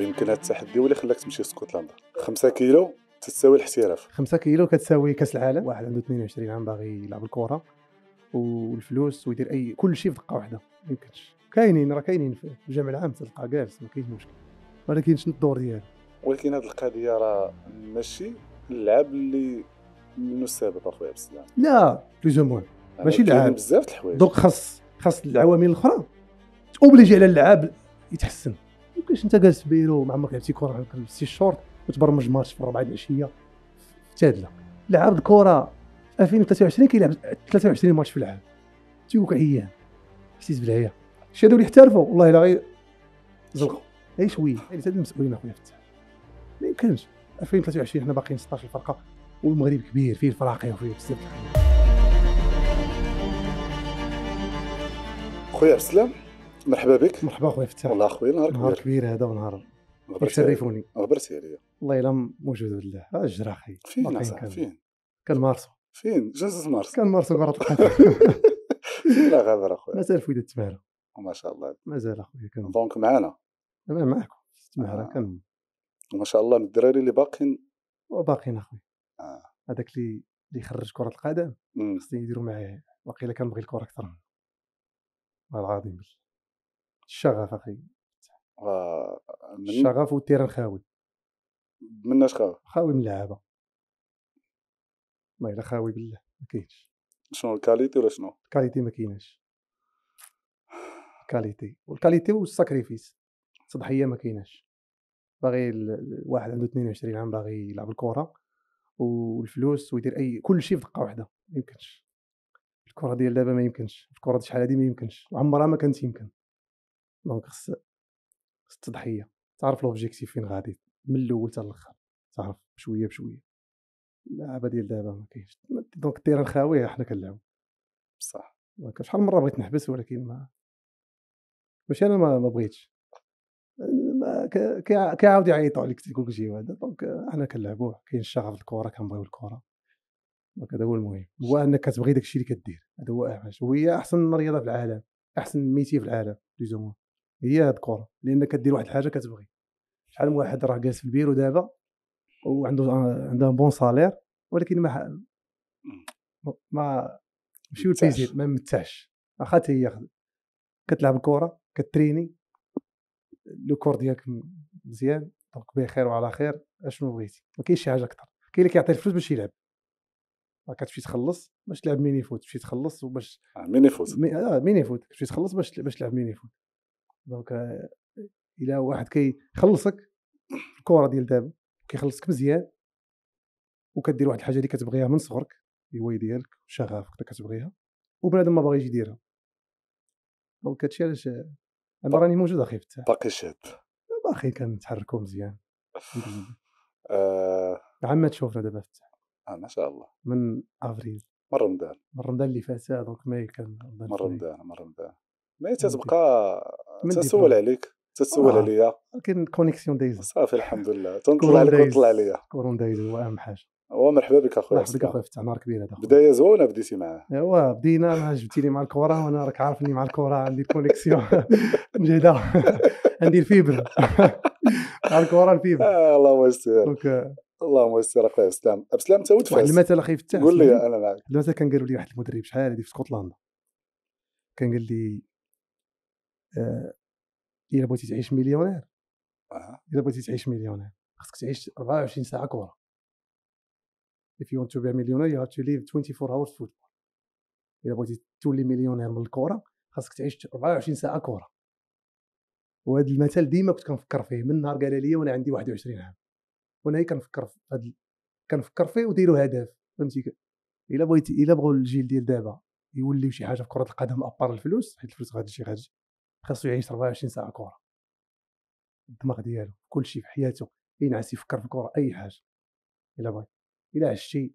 ويمكن هذا التحدي هو اللي خلاك تمشي لسكوتلندا 5 كيلو تساوي الاحتراف 5 كيلو كتساوي كاس العالم واحد عنده 22 عام باغي يلعب الكره والفلوس ويدير اي كل شيء في دقه واحده ما يمكنش كاينين راه كاينين في الجامع العام تلقى جالس ما كاينش مشكل ولكن شنو الدور ديالو ولكن هذه القضيه راه ماشي اللعب اللي منو السبب اخويا بسلام لا بليزو موان ماشي اللعب بزاف الحوايج دوك خاص خاص العوامل الاخرى اوبليجي على اللعاب يتحسن ما يمكنش انت جالس بيرو مع عمرك لعبتي كره على القلب شهور وتبرمج ماتش في الربعه العشيه في تادله لعب الكره 2023 كيلعب 23 ماتش في العام تيوقع عيان حسيت بالعيا شي هادو اللي احترفوا والله الا غير زلقوا غير شويه يعني هاد المسؤولين اخويا فتح ما يمكنش 2023 حنا باقيين 16 فرقه والمغرب كبير فيه الفراقي وفيه بزاف خويا عبد السلام مرحبا بك مرحبا خويا فتح والله خويا نهار كبير نهار كبير هذا ونهار يشرفوني غبرتي عليا والله الا موجود بالله الجرا اخي فين فين كنمارسو فين جازت مارس كنمارسو كره القدم فين غابر اخويا مازال في وداد تمهره ما شاء الله مازال اخويا كان دونك معانا انا معكم تماره آه. كان ما شاء الله من الدراري اللي باقين وباقين اخويا آه. هذاك اللي اللي يخرج كره القدم خصني يديروا معاه واقيلا كنبغي الكره اكثر والله العظيم الشغف اخي آه من... الشغف والتيران خاوي من اش خاوي خاوي من اللعابه ما الا خاوي بالله ما كاينش شنو الكاليتي ولا شنو الكاليتي ما كاينش الكاليتي والكاليتي والساكريفيس التضحيه ما كاينش باغي الواحد عنده 22 عام باغي يلعب الكره والفلوس ويدير اي كل شيء في دقه واحده ما يمكنش الكره ديال دابا ما يمكنش الكره ديال شحال هذه ما يمكنش عمرها ما كانت يمكن دونك خص التضحيه تعرف لوبجيكتيف فين غادي من الاول حتى الاخر تعرف بشويه بشويه اللعبه ديال دابا ما كاينش دونك التيران خاوي حنا كنلعبو بصح شحال من مره بغيت نحبس ولكن ما ماشي انا ما, ما بغيتش كيعاود يعيطوا عليك تقول جي هذا دونك حنا كنلعبو كاين الشغف الكره كنبغيو الكره دونك هذا هو المهم هو انك كتبغي داكشي اللي كدير هذا هو اهم شويه احسن رياضه في العالم احسن ميتي في العالم موان هي هاد الكره لان كدير واحد الحاجه كتبغي شحال من واحد راه جالس في البيرو دابا وعنده عنده بون سالير ولكن ما ما مشيو للبيزير ما مرتاحش واخا حتى هي كتلعب الكره كتريني لو كور ديالك مزيان دونك بخير وعلى خير اشنو بغيتي ما كاينش شي حاجه اكثر كاين اللي كيعطي الفلوس باش يلعب راه كتمشي تخلص باش تلعب ميني فوت تمشي تخلص وباش آه، ميني فوت مي... اه ميني فوت كتمشي تخلص باش باش تلعب ميني فوت دونك آه، الى واحد كيخلصك الكره ديال دابا كيخلصك مزيان وكدير واحد الحاجه اللي كتبغيها من صغرك الهوايه ديالك شغفك اللي كتبغيها وبنادم ما باغي يجي يديرها دونك هادشي علاش آه، انا راني موجود اخي في باقي شاد باقي كنتحركوا مزيان آه... عما تشوفنا دابا فتح آه ما شاء الله من افريل من رمضان من رمضان اللي فات آه، دونك ماي كان من رمضان من رمضان ما هي تتبقى تسول عليك تسول آه. عليا كاين كونيكسيون دايز صافي الحمد لله تنطلع لك وتطلع عليا كورون دايز هو اهم حاجه ومرحبا بك اخويا مرحبا بك اخويا فتح نهار كبير هذا بدايه زوينه بديتي معاه ايوا بدينا جبتيني مع الكره وانا راك عارفني مع الكره عندي كونيكسيون مجهده عندي الفيبر مع الكره الفيبر آه اللهم يستر آه. اللهم يستر اخويا اسلام اسلام انت ود واحد المثل اخي فتح قول لي انا معك المثل كان قالوا لي واحد المدرب شحال هذه في سكوتلاند كان قال لي آه، الا بغيتي تعيش مليونير الا بغيتي تعيش مليونير خصك تعيش 24 ساعه كره if you want to be a millionaire you have to live 24 hours football الا بغيتي تولي مليونير من الكره خاصك تعيش 24 ساعه كره وهذا المثل ديما كنت كنفكر فيه من نهار قال لي وانا عندي 21 عام وانا كنفكر في هذا كنفكر فيه وديروا هدف فهمتي الا بغيتي الا بغاو الجيل ديال دابا يوليو شي حاجه في كره القدم ابار الفلوس حيت الفلوس غادي شي غادي خاصو يعيش 24 ساعه كره الدماغ ديالو كلشي في حياته ينعس يفكر في الكره اي حاجه الا بغى الا عشتي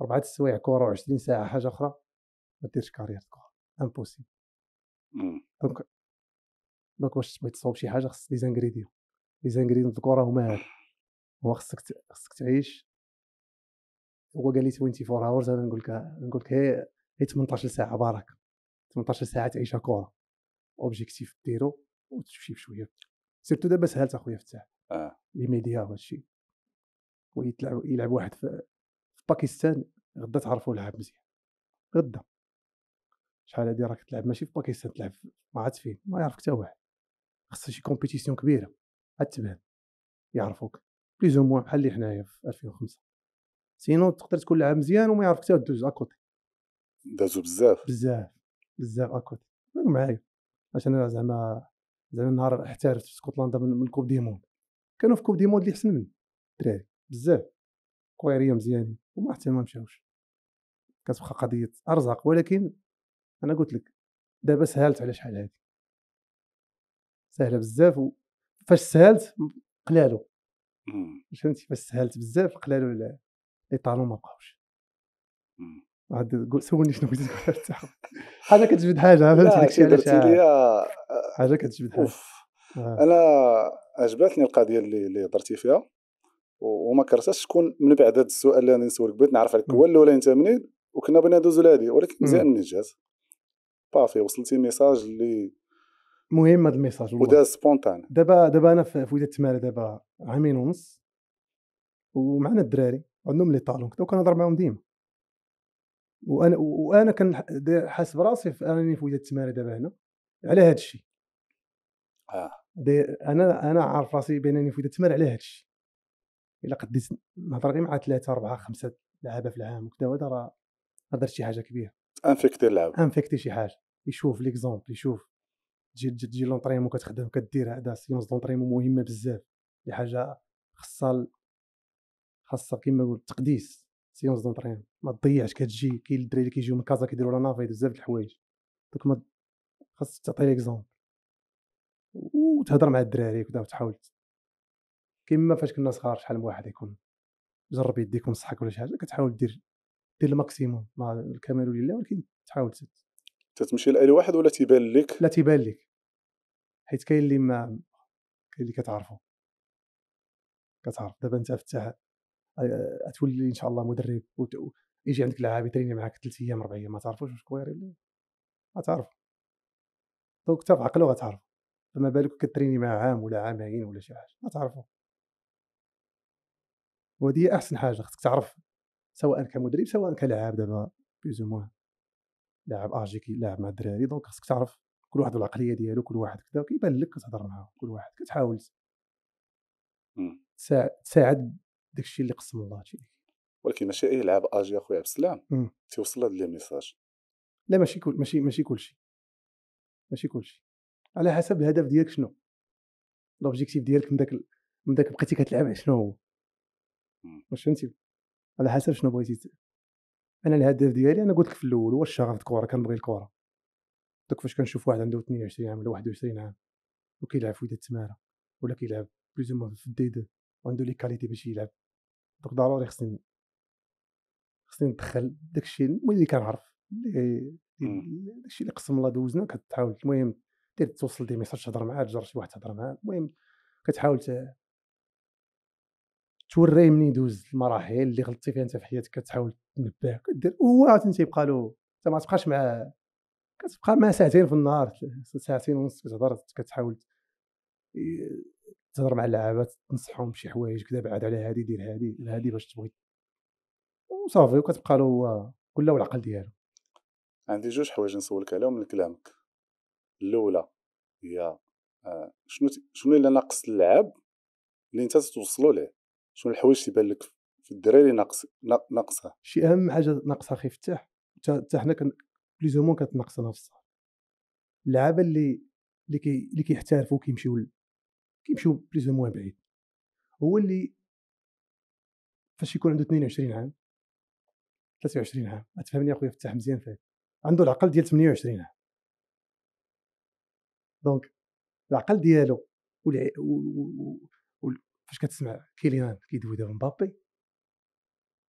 اربعه السوايع كره و20 ساعه حاجه اخرى ما ديرش كارير الكره امبوسيبل دونك دونك واش تبغي تصاوب شي حاجه خص لي زانغريديون لي زانغريديون الكره هما هاد هو خصك خصك تعيش هو قال لي 24 اورز انا نقول لك نقول لك هي 18 ساعه بارك 18 ساعه تعيشها كره اوبجيكتيف ديرو وتمشي بشويه سيرتو دابا سهلت اخويا فتاح اه لي ميديا وهادشي ويتلعب يلعب واحد في, باكستان غدا تعرفوا لعب مزيان غدا شحال هادي راك تلعب ماشي في باكستان تلعب ما عاد فين ما يعرفك حتى واحد خاص شي كومبيتيسيون كبيره عاد تبان يعرفوك بليز او موان بحال اللي حنايا في 2005 سينو تقدر تكون لعب مزيان وما يعرفك حتى دوز اكوتي دازو بزاف بزاف بزاف اكوتي معايا باش انا زعما زعما نهار احترفت في اسكتلندا من, من كوب ديموند كانوا في كوب ديموند اللي احسن مني الدراري بزاف كويريه مزيانين وما حتى ما مشاوش كتبقى قضيه ارزاق ولكن انا قلت لك دابا سهلت على شحال هادي سهله بزاف فاش سهلت قلالو فهمتي فاش سهلت بزاف قلالو لي طالون ما بقاوش عاد سولني شنو كنت تاعهم حاجه كتجبد حاجه فهمت داك الشيء علاش آه، حاجه كتجبد حاجه آه. انا عجبتني القضيه اللي اللي هضرتي فيها وما كرهتش تكون من بعد هذا السؤال اللي نسولك بغيت نعرف عليك هو الاولى انت منين وكنا بغينا ندوزو لهادي ولكن مزيان منين جات بافي وصلتي ميساج اللي مهم هذا الميساج وداز سبونتان دابا دابا انا في ولايه تمارا دابا عامين ونص ومعنا الدراري عندهم لي طالون كنت كنهضر معاهم ديما وانا وانا كنحاسب راسي في انني في وجهه التماره دابا هنا على هذا الشيء اه انا انا عارف راسي بانني في وجهه التماره على هذا الشيء الا قديت نهضر غير مع ثلاثه اربعه خمسه لعابه في العام وكذا وهذا راه درت شي حاجه كبيره انفكتي اللعب انفيكتي شي حاجه يشوف ليكزومبل يشوف تجي تجي لونطريمون كتخدم كدير هذا سيونس دونطريمون مهمه بزاف شي حاجه خاصها خاصه كيما نقول تقديس سيونس دونترين ما تضيعش كتجي كاين الدراري اللي كيجيو من كازا كيديروا لا نافي بزاف د الحوايج دوك ما خاص تعطي ليكزومبل وتهضر مع الدراري كدا وتحاول كيما فاش كنا صغار شحال من واحد يكون جرب يديك ونصحك ولا شي حاجه كتحاول دير دير الماكسيموم مع الكمال لله ولكن تحاول تتمشي لاي واحد ولا تيبان لك لا تيبان لك حيت كاين اللي ما كاين اللي كتعرفو كتعرف دابا انت فتح آه، اتولي ان شاء الله مدرب ويجي عندك لاعب يتريني معاك ثلاث ايام اربع ايام ما تعرفوش واش كويري ما تعرف دونك حتى بعقله غتعرف فما بالك كتريني مع عام ولا عامين ولا شي حاجه ما تعرفو وهذه هي احسن حاجه خصك تعرف سواء كمدرب سواء كلاعب دابا بيزو موان لاعب اجي كيلعب مع الدراري دونك خصك تعرف كل واحد والعقليه ديالو كل واحد كذا كيبان لك كتهضر معاه كل واحد كتحاول تساعد داك الشيء اللي قسم الله تيك ولكن ماشي اي لعب اجي اخويا عبد السلام تيوصل هذا الميساج ميساج لا ماشي كل ماشي ماشي كلشي ماشي كلشي على حسب الهدف ديالك شنو لوبجيكتيف ديالك من داك من داك بقيتي كتلعب شنو هو واش فهمتي على حسب شنو بغيتي انا الهدف ديالي انا قلت لك في الاول هو الشغف الكره كنبغي الكره دوك فاش كنشوف واحد عنده 22 عام ولا 21 عام وكيلعب في وداد التماره ولا كيلعب بلوز في الديد وعندو لي كاليتي باش يلعب دوك ضروري خصني خصني ندخل داكشي المهم اللي كنعرف داكشي اللي قسم الله دوزنا كتحاول المهم دير توصل دي ميساج تهضر معاه تجر شي واحد تهضر معاه المهم كتحاول توري مني دوز المراحل اللي غلطتي فيها انت في حياتك كتحاول تنبه كدير هو عاوتاني تيبقى له انت ما تبقاش مع كتبقى مع ساعتين في النهار ساعتين ونص كتهضر كتحاول تهضر مع اللعابه تنصحهم بشي حوايج كذا بعد على هادي دير هادي دير هادي باش تبغي وصافي وكتبقى له هو كله والعقل ديالو عندي جوج حوايج نسولك عليهم من كلامك الاولى هي آه، شنو شنو اللي ناقص اللعاب اللي انت توصلوا ليه شنو الحوايج تيبان لك في الدراري ناقص ناقصها شي اهم حاجه ناقصها خي فتاح حتى حنا بليزومون كتنقصنا في الصح اللعابه اللي اللي كي اللي كيحترفوا كيمشيو كيمشيو بليز موان بعيد هو اللي فاش يكون عنده 22 عام 23 عام تفهمني اخويا فتح مزيان فيه عنده العقل ديال 28 عام دونك العقل ديالو و... فاش كتسمع كيليان كيدوي دابا مبابي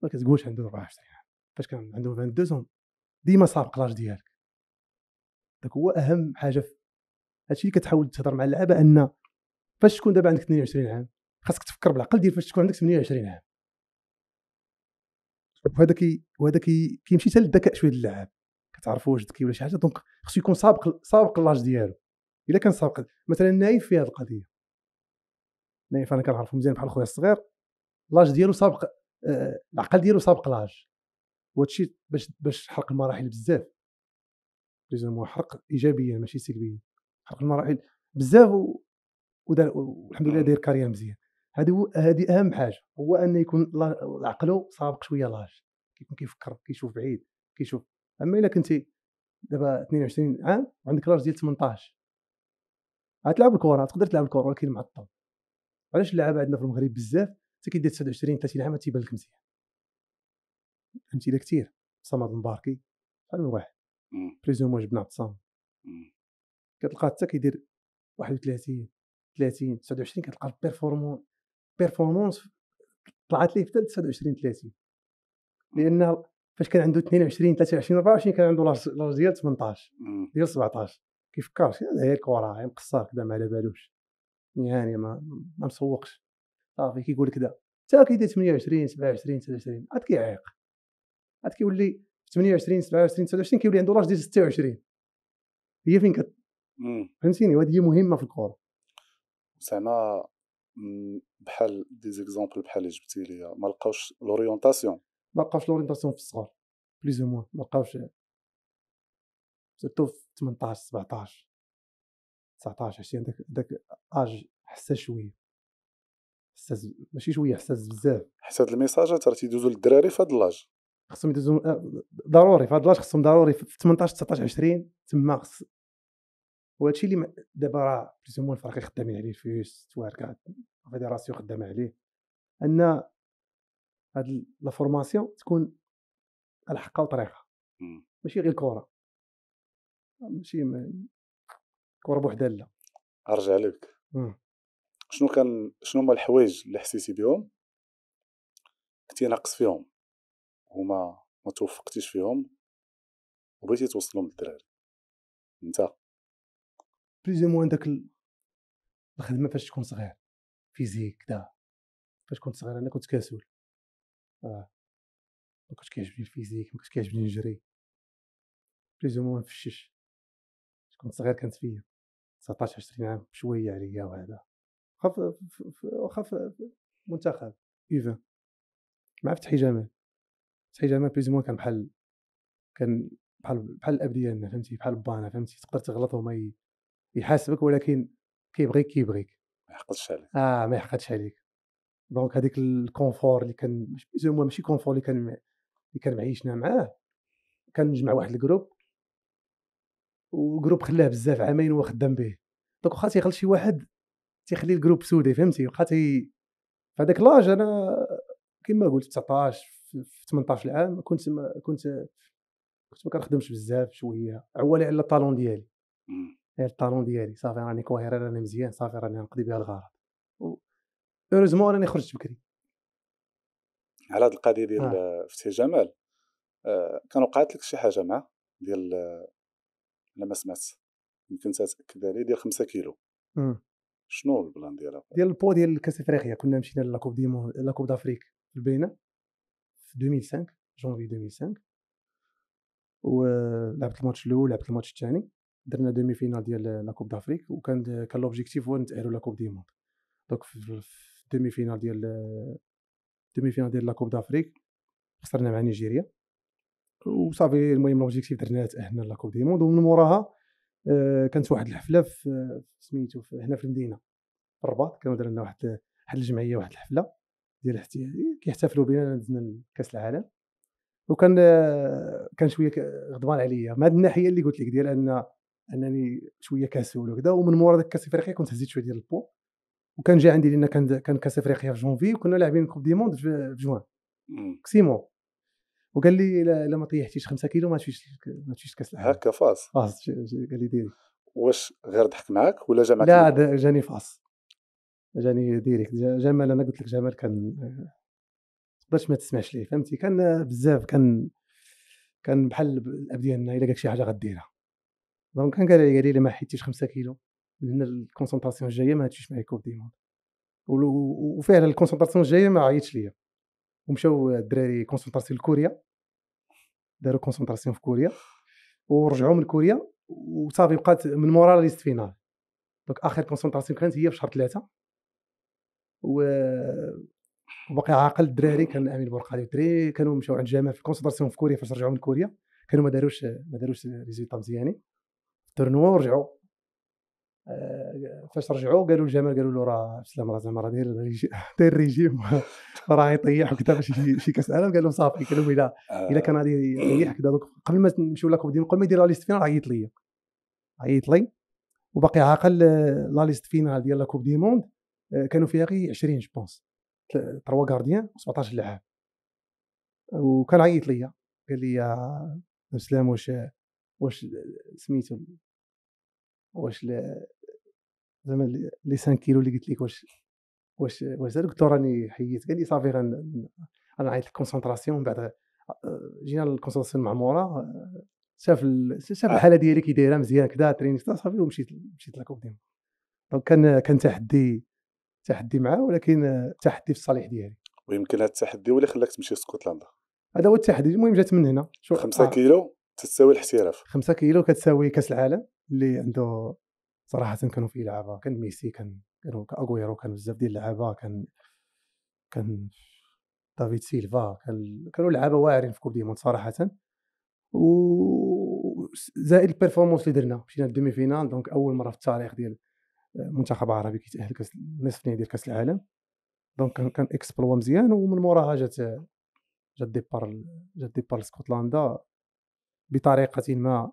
ما كتقولش عنده 24 عام فاش كان عنده 22 ديما سابق لاج ديالك داك هو اهم حاجه في هادشي اللي كتحاول تهضر مع اللعابه ان فاش تكون دابا عندك 22 عام خاصك تفكر بالعقل ديال فاش تكون عندك 28 عام وهذا كي وهذا كي كيمشي حتى للذكاء شويه ديال اللاعب كتعرفوا واش ذكي ولا شي حاجه دونك خصو يكون سابق سابق لاج ديالو الا كان سابق مثلا نايف في هذه القضيه نايف انا كنعرفو مزيان بحال خويا الصغير لاج ديالو سابق آه، العقل ديالو سابق لاج وهادشي باش باش حرق المراحل بزاف لازم حرق ايجابيا ماشي سلبيا حرق المراحل بزاف ودار والحمد لله آه. داير كارير مزيان هذه هذه اهم حاجه هو ان يكون عقله سابق شويه لاج كيكون كيفكر كيشوف بعيد كيشوف اما الا كنتي دابا 22 عام وعندك لاج ديال 18 غتلعب الكره تقدر تلعب الكره ولكن معطل علاش اللعابه عندنا في المغرب بزاف حتى كيدير 29 30 عام تيبان لك مزيان امثله كثير صمد المباركي شحال من واحد بريزو موج بن الصمد كتلقى حتى كيدير 31 30 29 كتلقى بيرفورمون بيرفورمونس طلعت لي حتى 29 30 لان فاش كان عنده 22 23 24 كان عنده لاج ديال 18 ديال 17 كيفكر هذا هي الكره مقصر كذا ما على بالوش يعني ما ما مسوقش صافي كيقول كذا حتى كيدير 28 27 29 عاد كيعيق عاد كيولي 28 27 29 كيولي عنده لاج ديال 26 هي فين كت فهمتيني وهذه هي مهمه في الكره زعما بحال دي زيكزومبل بحال اللي جبتي ليا ما لقاوش لورينتاسيون ما لقاوش لورينتاسيون في الصغر بليز موان ما لقاوش سيرتو في 18 17 19 20 داك داك اج حساس شويه حساس ماشي شويه حساس بزاف حيت هاد الميساج ترى تيدوزو للدراري في هاد الاج خصهم يدوزو آه، ضروري في هاد الاج خصهم ضروري في 18 19 20 تما خص وهادشي اللي دابا راه بلوسومون الفرق خدامين عليه الفيوس التوار كاع الفيدراسيون خدامه عليه ان هاد لا فورماسيون تكون على حقها وطريقها ماشي غير الكره ماشي كره بوحدها لا ارجع لك شنو كان شنو هما الحوايج اللي حسيتي بهم كنتي ناقص فيهم هما ما توفقتيش فيهم وبغيتي توصلهم للدراري انت بليزي موان داك الخدمه فاش تكون صغير فيزيك دا فاش كنت صغير انا كنت كسول اه ما كنتش كيعجبني الفيزيك ما كنتش كيعجبني نجري بليز موان في الشش كنت صغير كانت فيا 19 20 عام بشويه عليا وهذا خاف خاف منتخب ايفا مع فتحي جمال فتحي جمال بليز موان كان بحال كان بحال بحال الاب ديالنا فهمتي بحال بانا فهمتي تقدر تغلط وما يحاسبك ولكن كيبغيك كيبغيك ما يحقدش عليك اه ما يحقدش عليك دونك هذيك الكونفور اللي كان زعما ماشي كونفور اللي كان اللي كان معيشنا معاه كان نجمع واحد الجروب والجروب خلاه بزاف عامين وهو خدام به دونك واخا تيخلي شي واحد تيخلي الجروب سودي فهمتي واخا تي في هذاك لاج انا كما قلت 19 في 18 عام كنت ما كنت كنت ما كنخدمش بزاف شويه عوالي على الطالون ديالي غير الطالون ديالي صافي راني كوهيري راني مزيان صافي راني نقضي بها الغرض اوريزمون راني خرجت بكري على هذه القضيه ديال آه. فتحي جمال آه كان وقعت لك شي حاجه معاه ديال انا ما سمعت يمكن تاكد عليه ديال 5 كيلو مم. شنو البلان ديالها ديال البو ديال الكاس افريقيا كنا مشينا لاكوب ديمون لاكوب دافريك في البينا في 2005 جونفي 2005 ولعبت الماتش الاول لعبت الماتش الثاني درنا دومي فينال ديال لا كوب دافريك وكان كان لوبجيكتيف هو نتاهلوا لا كوب دي موند دونك في دومي فينال ديال دومي فينال ديال لا كوب دافريك خسرنا مع نيجيريا وصافي المهم لوبجيكتيف درنا تاهلنا لا كوب دي موند ومن موراها آه، كانت واحد الحفله في سميتو هنا في المدينه في الرباط كانوا درنا واحد واحد الجمعيه واحد الحفله ديال كيحتفلوا بنا دزنا كاس العالم وكان آه، كان شويه غضبان عليا من الناحيه اللي قلت لك ديال ان انني شويه كاسول وكذا ومن مورا ذاك كاس افريقيا كنت هزيت شويه ديال البو وكان جا عندي لان كان كان كاس افريقيا في جونفي وكنا لاعبين كوب دي موند في جوان ماكسيموم وقال لي الا ما طيحتيش 5 كيلو ما تمشيش ما تمشيش كاس العالم هكا فاس فاس قال لي ديري واش غير ضحك معاك ولا جا معاك لا جاني فاس جاني ديريكت جمال انا قلت لك جمال كان باش ما تسمعش ليه فهمتي كان بزاف كان كان بحال الاب ديالنا الا قالك شي حاجه غديرها دونك كان قال لي ما حيتيش 5 كيلو من هنا الكونسونطراسيون الجايه ما هاتيش معايا كوب ديموند وفعلا الكونسونطراسيون الجايه ما عيطش ليا ومشاو الدراري كونسونطراسيون لكوريا داروا كونسونطراسيون في كوريا ورجعوا من كوريا وصافي بقات من مورا لا ليست فينال دونك اخر كونسونطراسيون كانت هي في شهر ثلاثه و وباقي عاقل الدراري كان امين برقالي والدراري كانوا مشاو عند الجامعه في كونسونطراسيون في كوريا فاش رجعوا من كوريا كانوا ما داروش ما داروش ريزولتا مزيانين تورنوا ورجعوا آه، فاش رجعوا قالوا الجمال قالوا له راه سلام راه زعما راه داير داير ريجيم راه يطيح وكذا باش شي كاس العالم قال لهم صافي قال لهم الا آه. الا كان غادي يطيح كذا دوك قبل ما نمشيو لاكوب دي قبل ما يدير لا ليست فينال عيط لي عيط لي وباقي عاقل آه، لا ليست فينال ديال لاكوب دي موند كانوا فيها غير 20 جو بونس 3 غارديان و17 لاعب وكان عيط ليا قال لي سلام واش واش سميتو واش زعما لي 5 كيلو اللي قلت لك واش واش واش زاد قلت راني حيت قال لي صافي غنعيط انا كونسونطراسيون من بعد آه، جينا للكونسونطراسيون المعموره آه، شاف شاف الحاله ديالي كي دايره مزيان كدا تريني آه، صافي ومشيت مشيت لاكوب ديما دونك كان كان تحدي تحدي معاه ولكن تحدي في الصالح ديالي ويمكن هذا التحدي هو اللي خلاك تمشي لسكوتلندا هذا هو التحدي المهم جات من هنا 5 كيلو تساوي الاحتراف 5 كيلو كتساوي كاس العالم اللي عنده صراحه كانوا فيه لعابه كان ميسي كان كانوا اغويرو كان بزاف ديال اللعابه كان كان دافيد سيلفا كان كانوا لعابه واعرين في كوب دي موند صراحه و زائد البيرفورمانس اللي درنا مشينا للدومي فينال دونك اول مره في التاريخ ديال آه، منتخب عربي كيتاهل كاس نصف نهائي ديال كاس العالم دونك كان كان اكسبلوا مزيان ومن موراها جات جات ديبار جات ديبار لسكوتلندا بطريقه ما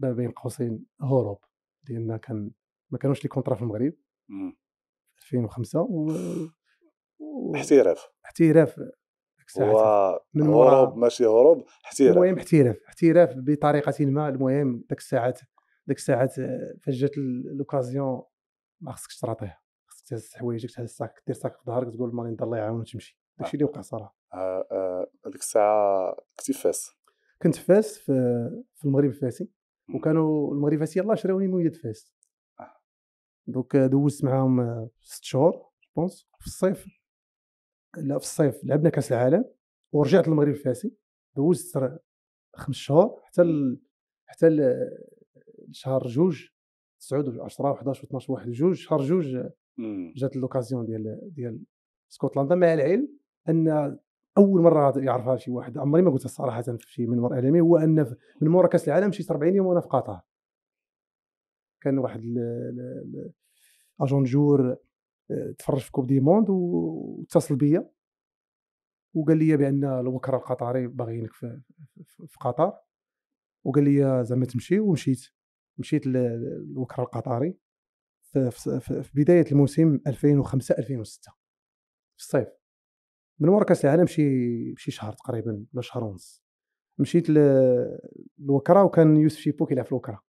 بين قوسين هروب لان كان ما كانوش لي كونترا في المغرب 2005 إمم. و... و... احتراف احتراف و... من مورا... هروب ماشي هروب احتراف المهم احتراف احتراف بطريقه ما المهم ديك الساعات ديك الساعات آه، فاش جات لوكازيون ما خصكش تراطيها خصك تهز حوايجك تهز الساك دير ساك في ظهرك تقول مالي الله يعاون وتمشي داكشي اللي وقع صراحه هذيك آه، آه، الساعه كنت فاس كنت في فاس في المغرب الفاسي وكانوا المغرب فاس يلاه شراوني من ولاد فاس آه. دوك دوزت معاهم ست شهور جوبونس في الصيف لا في الصيف لعبنا كاس العالم ورجعت للمغرب الفاسي دوزت خمس شهور حتى ال... حتى ال... شهر جوج 9 و10 و11 و12 و1 جوج شهر جوج جات لوكازيون ديال ديال سكوتلندا مع العلم ان اول مره يعرفها شي واحد عمري ما قلتها صراحه في شي منبر اعلامي هو ان من مورا كاس العالم شي 40 يوم وانا في قطر كان واحد اجون جور آه، تفرج في كوب دي موند واتصل بيا وقال لي بان الوكر القطري باغيينك في, في قطر وقال لي زعما تمشي ومشيت مشيت للوكر القطري في, في, في بدايه الموسم 2005 2006 في الصيف من ورا كاس العالم شي شي شهر تقريبا ولا شهر ونص مشيت للوكره وكان يوسف شيبو كيلعب في الوكره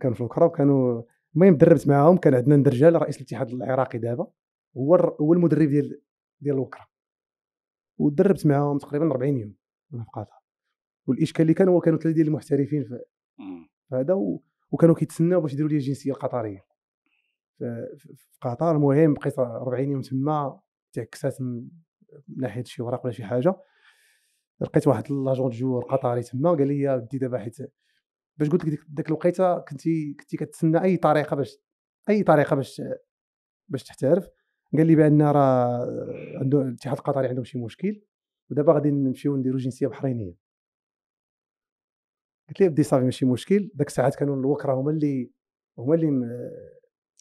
كان في الوكره وكانوا المهم دربت معاهم كان عندنا ندرجال رئيس الاتحاد العراقي دابا هو هو المدرب ديال ديال الوكره ودربت معاهم تقريبا 40 يوم انا في قطر والاشكال اللي كان هو كانوا ثلاثه ديال المحترفين في هذا وكانوا كيتسناو باش يديروا لي الجنسيه القطريه في قطر المهم بقيت 40 يوم تما تعكسات من ناحيه شي ورق ولا شي حاجه لقيت واحد لاجون جور قطري تما قال لي يا دابا حيت باش قلت لك ديك الوقيته كنتي كنتي كتسنى اي طريقه باش اي طريقه باش باش تحترف قال لي بان راه عنده الاتحاد القطري عندهم شي مشكل ودابا غادي نمشيو نديرو جنسيه بحرينيه قلت لي بدي صافي ماشي مشكل داك الساعات كانوا الوكره هما اللي هما اللي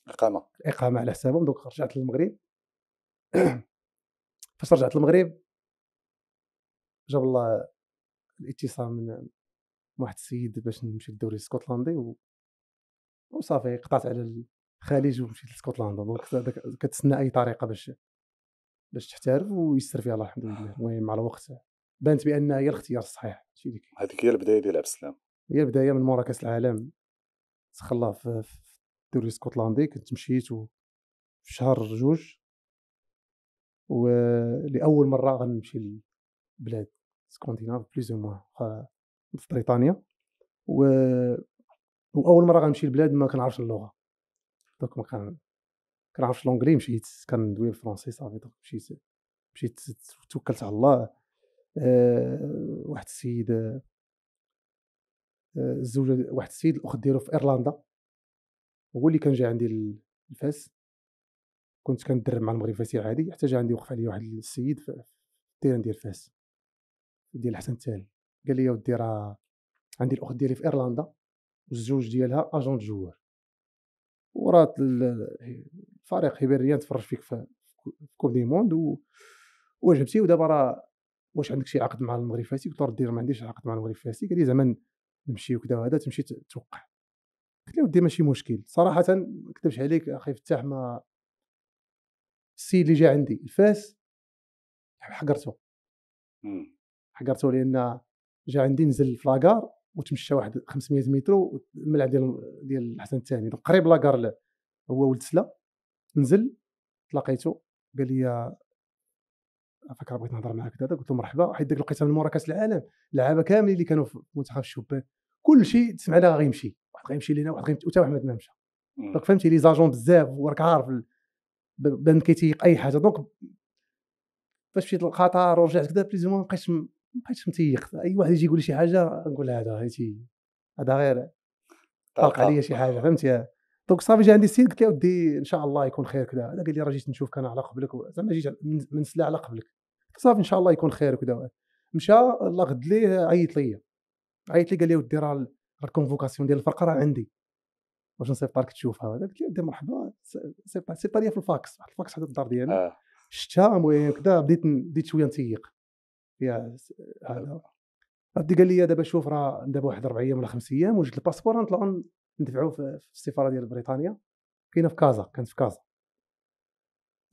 اقامه اقامه على حسابهم دونك رجعت للمغرب فاش رجعت المغرب جاب الله الاتصال من واحد السيد باش نمشي للدوري الاسكتلندي و... وصافي قطعت على الخليج ومشيت لسكتلندا دونك كتسنى اي طريقه باش باش تحترف ويسر فيها الله الحمد لله آه. المهم مع الوقت بانت بان هي الاختيار الصحيح ديك هذيك هي البدايه ديال عبد السلام هي البدايه من مورا كاس العالم تخلى في الدوري الاسكتلندي كنت مشيت و في شهر جوج ولاول مره غنمشي لبلاد سكونديناف بليز او موان في بريطانيا و... واول مره غنمشي لبلاد ما كنعرفش اللغه دونك ما كان كنعرفش لونجلي مشيت كندوي بالفرونسي صافي دونك مشيت مشيت توكلت على الله أه... واحد السيد أه... الزوجه واحد السيد الاخت ديالو في ايرلندا هو اللي كان جا عندي لفاس كنت كندرب مع المغرب فاسي عادي حتى جا عندي وقف عليا واحد السيد في التيران ديال فاس ديال الحسن التالي قال لي يا ودي راه عندي الاخت ديالي في ايرلندا والزوج ديالها اجون جوار ورات الفريق هيبريان تفرج فيك في كوب دي موند و... وجبتي ودابا راه واش عندك شي عقد مع المغرب فاسي قلت له دير ما عنديش عقد مع المغرب فاسي قال لي زعما نمشي وكذا وهذا تمشي توقع قلت له ودي ماشي مشكل صراحه ما نكذبش عليك اخي فتاح ما السي اللي جا عندي الفاس حقرته حقرته لان جا عندي نزل في لاكار وتمشى واحد 500 متر الملعب ديال ديال الحسن الثاني دونك قريب لاكار هو ولد سلا نزل تلاقيته قال لي فكره بغيت نهضر معاك هذا قلت له مرحبا حيت ديك الوقيته من مورا كاس العالم اللعابه كاملين اللي كانوا في منتخب الشبان كل شيء تسمعنا غيمشي واحد غيمشي لينا واحد غيمشي وتا واحد ما مشى دونك فهمتي لي زاجون بزاف وراك عارف بان كيتيق اي حاجه دونك فاش مشيت لقطر ورجعت كذا بليز ما بقيتش ما بقيتش متيق اي واحد يجي يقول لي شي حاجه نقول هذا هذا غير طلق عليا شي حاجه فهمتي دونك صافي جا عندي السيد قلت له ودي ان شاء الله يكون خير كذا هذا قال لي راه جيت نشوفك انا على قبلك زعما جيت من سلا على قبلك صافي ان شاء الله يكون خير وكذا مشى الله غد ليه عيط ليا عيط لي قال لي ودي راه الكونفوكاسيون ديال الفرقه راه عندي واش نصيفطها لك تشوفها قلت له مرحبا سيفطها سيفطها لي في الفاكس واحد الفاكس حدا الدار ديالي آه. شتها المهم كذا بديت بديت شويه نتيق يا هذا ردي قال لي دابا شوف راه دابا واحد اربع ايام ولا خمس ايام وجد الباسبور نطلعوا ندفعوا في السفاره ديال بريطانيا كاينه في كازا كانت في كازا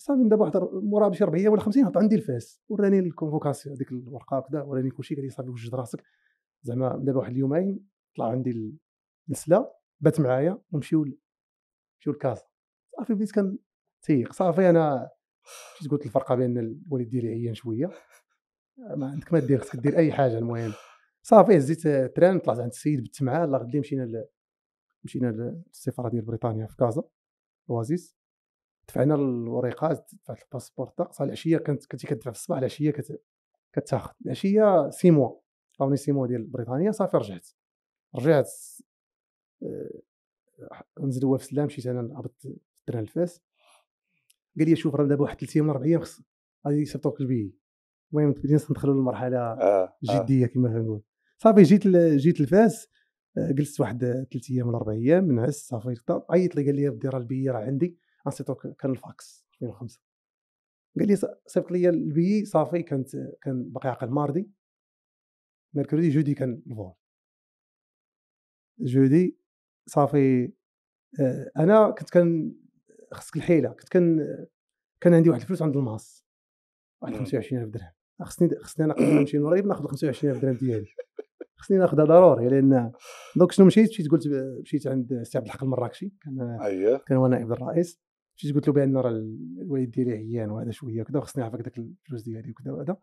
صافي دابا واحد مورا بشي اربع ايام ولا ايام هبط عندي الفاس وراني الكونفوكاسيون هذيك الورقه كذا وراني كلشي قال لي صافي وجد راسك زعما دابا واحد اليومين طلع عندي النسله بات معايا ونمشيو مشيو لكازا صافي بديت كنتيق صافي انا مشيت قلت الفرقه بين الوالد ديالي عيان شويه ما عندك ما دير خصك دير اي حاجه المهم صافي هزيت التران طلعت عند السيد بت معاه الله غدي مشينا ل... مشينا للسفاره ديال بريطانيا في كازا اوازيس دفعنا الوريقات دفعت الباسبور صافي العشيه كنت كنتي كتدفع في الصباح العشيه كت... كتاخذ العشيه سي موا عطوني سي موا ديال بريطانيا صافي رجعت رجعت آه، نزل هو في السلام مشيت انا هبطت الدران الفاس قال لي شوف راه دابا واحد ثلاث ايام ولا اربع ايام خص غادي يصيفطوك البي المهم بدينا ندخلوا للمرحله آه، آه. الجديه كما كنقول صافي جيت جيت لفاس جلست واحد ثلاث ايام ولا اربع ايام نعس صافي عيط لي قال لي بدي راه البي راه عندي نصيفطوك كان الفاكس 2005 قال لي صيفط لي البي صافي كانت كان باقي عقل ماردي ميركوريدي جودي كان الفول جودي صافي آه، انا كنت كان خصك الحيله كنت كان كان عندي واحد الفلوس عند الماس واحد 25000 درهم خصني خصني انا قبل نمشي للمغرب ناخذ 25000 درهم ديالي خصني ناخذها ضروري لان دونك شنو مشيت مشيت قلت مشيت عند سي عبد الحق المراكشي كان أيه. كان هو نائب الرئيس مشيت قلت له بان راه الوالد ديالي عيان وهذا شويه وكذا وخصني نعرفك داك الفلوس ديالي وكذا وهذا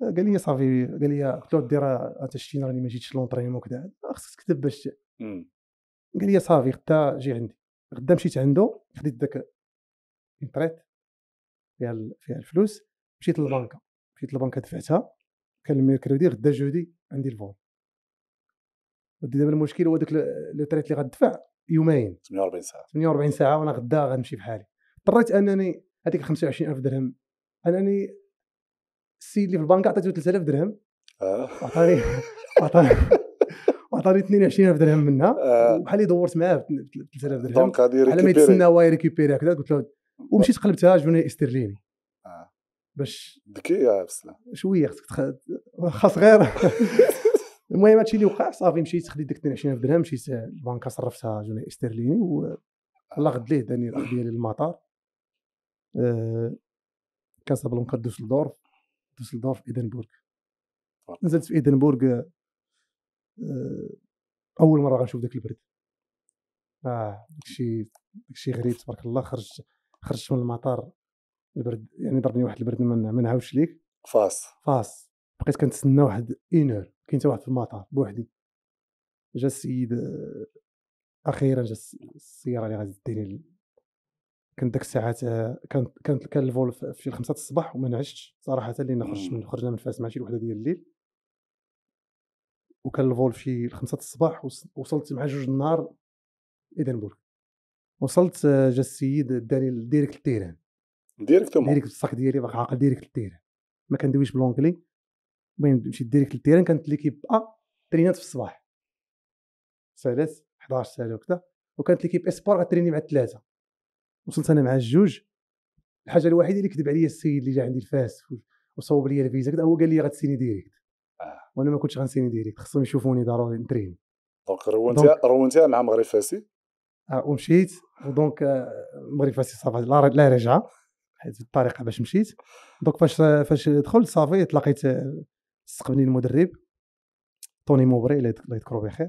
قال لي صافي قال لي قلت له دير انت شتينا راني ما جيتش لونطرينمون وكذا خصك تكتب باش قال لي صافي غدا جي عندي غدا مشيت عنده خديت داك البريت فيها فيها الفلوس مشيت للبنكه مشيت للبنكه دفعتها كان الميركودي غدا جودي عندي الفول ودي دابا المشكل هو داك لو تريت اللي غدفع يومين 48 ساعه 48 ساعه وانا غدا غنمشي بحالي اضطريت انني هذيك 25000 درهم انني السيد اللي في البنك عطيته 3000 درهم اه عطاني عطاني عطاني 22000 درهم منها آه. بحال اللي دورت معاه 3000 درهم على ما يتسنى هو يريكيبيري هكذا قلت له ومشيت قلبتها جوني استرليني آه. باش ذكي يا بسلام شويه خاصك خاص غير المهم هادشي اللي وقع صافي مشيت خديت ديك 22000 درهم مشيت البنكه صرفتها جوني استرليني و الله غد ليه داني الاخ ديالي للمطار أه... كاسابلانكا دوسلدورف دوسلدورف ايدنبورغ آه. نزلت في ايدنبورغ آه، اول مره غنشوف ذاك البرد اه داكشي داكشي غريب تبارك الله خرجت خرجت من المطار البرد يعني ضربني واحد البرد ما نعاودش ليك فاس فاس بقيت كنتسنى واحد اينور كاين حتى واحد في المطار بوحدي جا السيد آه، اخيرا جا السياره اللي غادي ديني كان ديك الساعات كانت كانت كان الفول في شي 5 الصباح وما نعشتش صراحه لان خرجت من خرجنا من فاس مع شي وحده ديال الليل وكان الفول في 5 الصباح وصلت مع جوج النهار ايدنبرغ وصلت آه، جا السيد داني ديريكت للتيران ديريكت ديريكت الصاك ديالي باقي عاقل ديريكت للتيران ما كندويش بلونكلي المهم مشيت ديريكت للتيران كانت ليكيب ا آه، ترينات في الصباح سالات 11 ساله وكذا وكانت ليكيب اسبور غتريني مع الثلاثه وصلت انا مع الجوج الحاجه الوحيده اللي كذب عليا السيد اللي جا عندي الفاس وصوب لي الفيزا هو قال لي غتسيني ديريكت وانا ما كنتش غنسيني ديريكت خصهم يشوفوني ضروري نترين دونك رونتي رونتي مع مغرب فاسي آه، ومشيت ودونك المغرب آه، فاسي صافي لا رجعه حيت الطريقه باش مشيت دونك فاش فاش دخلت صافي تلاقيت استقبلني آه، المدرب طوني موبري الله يذكره بخير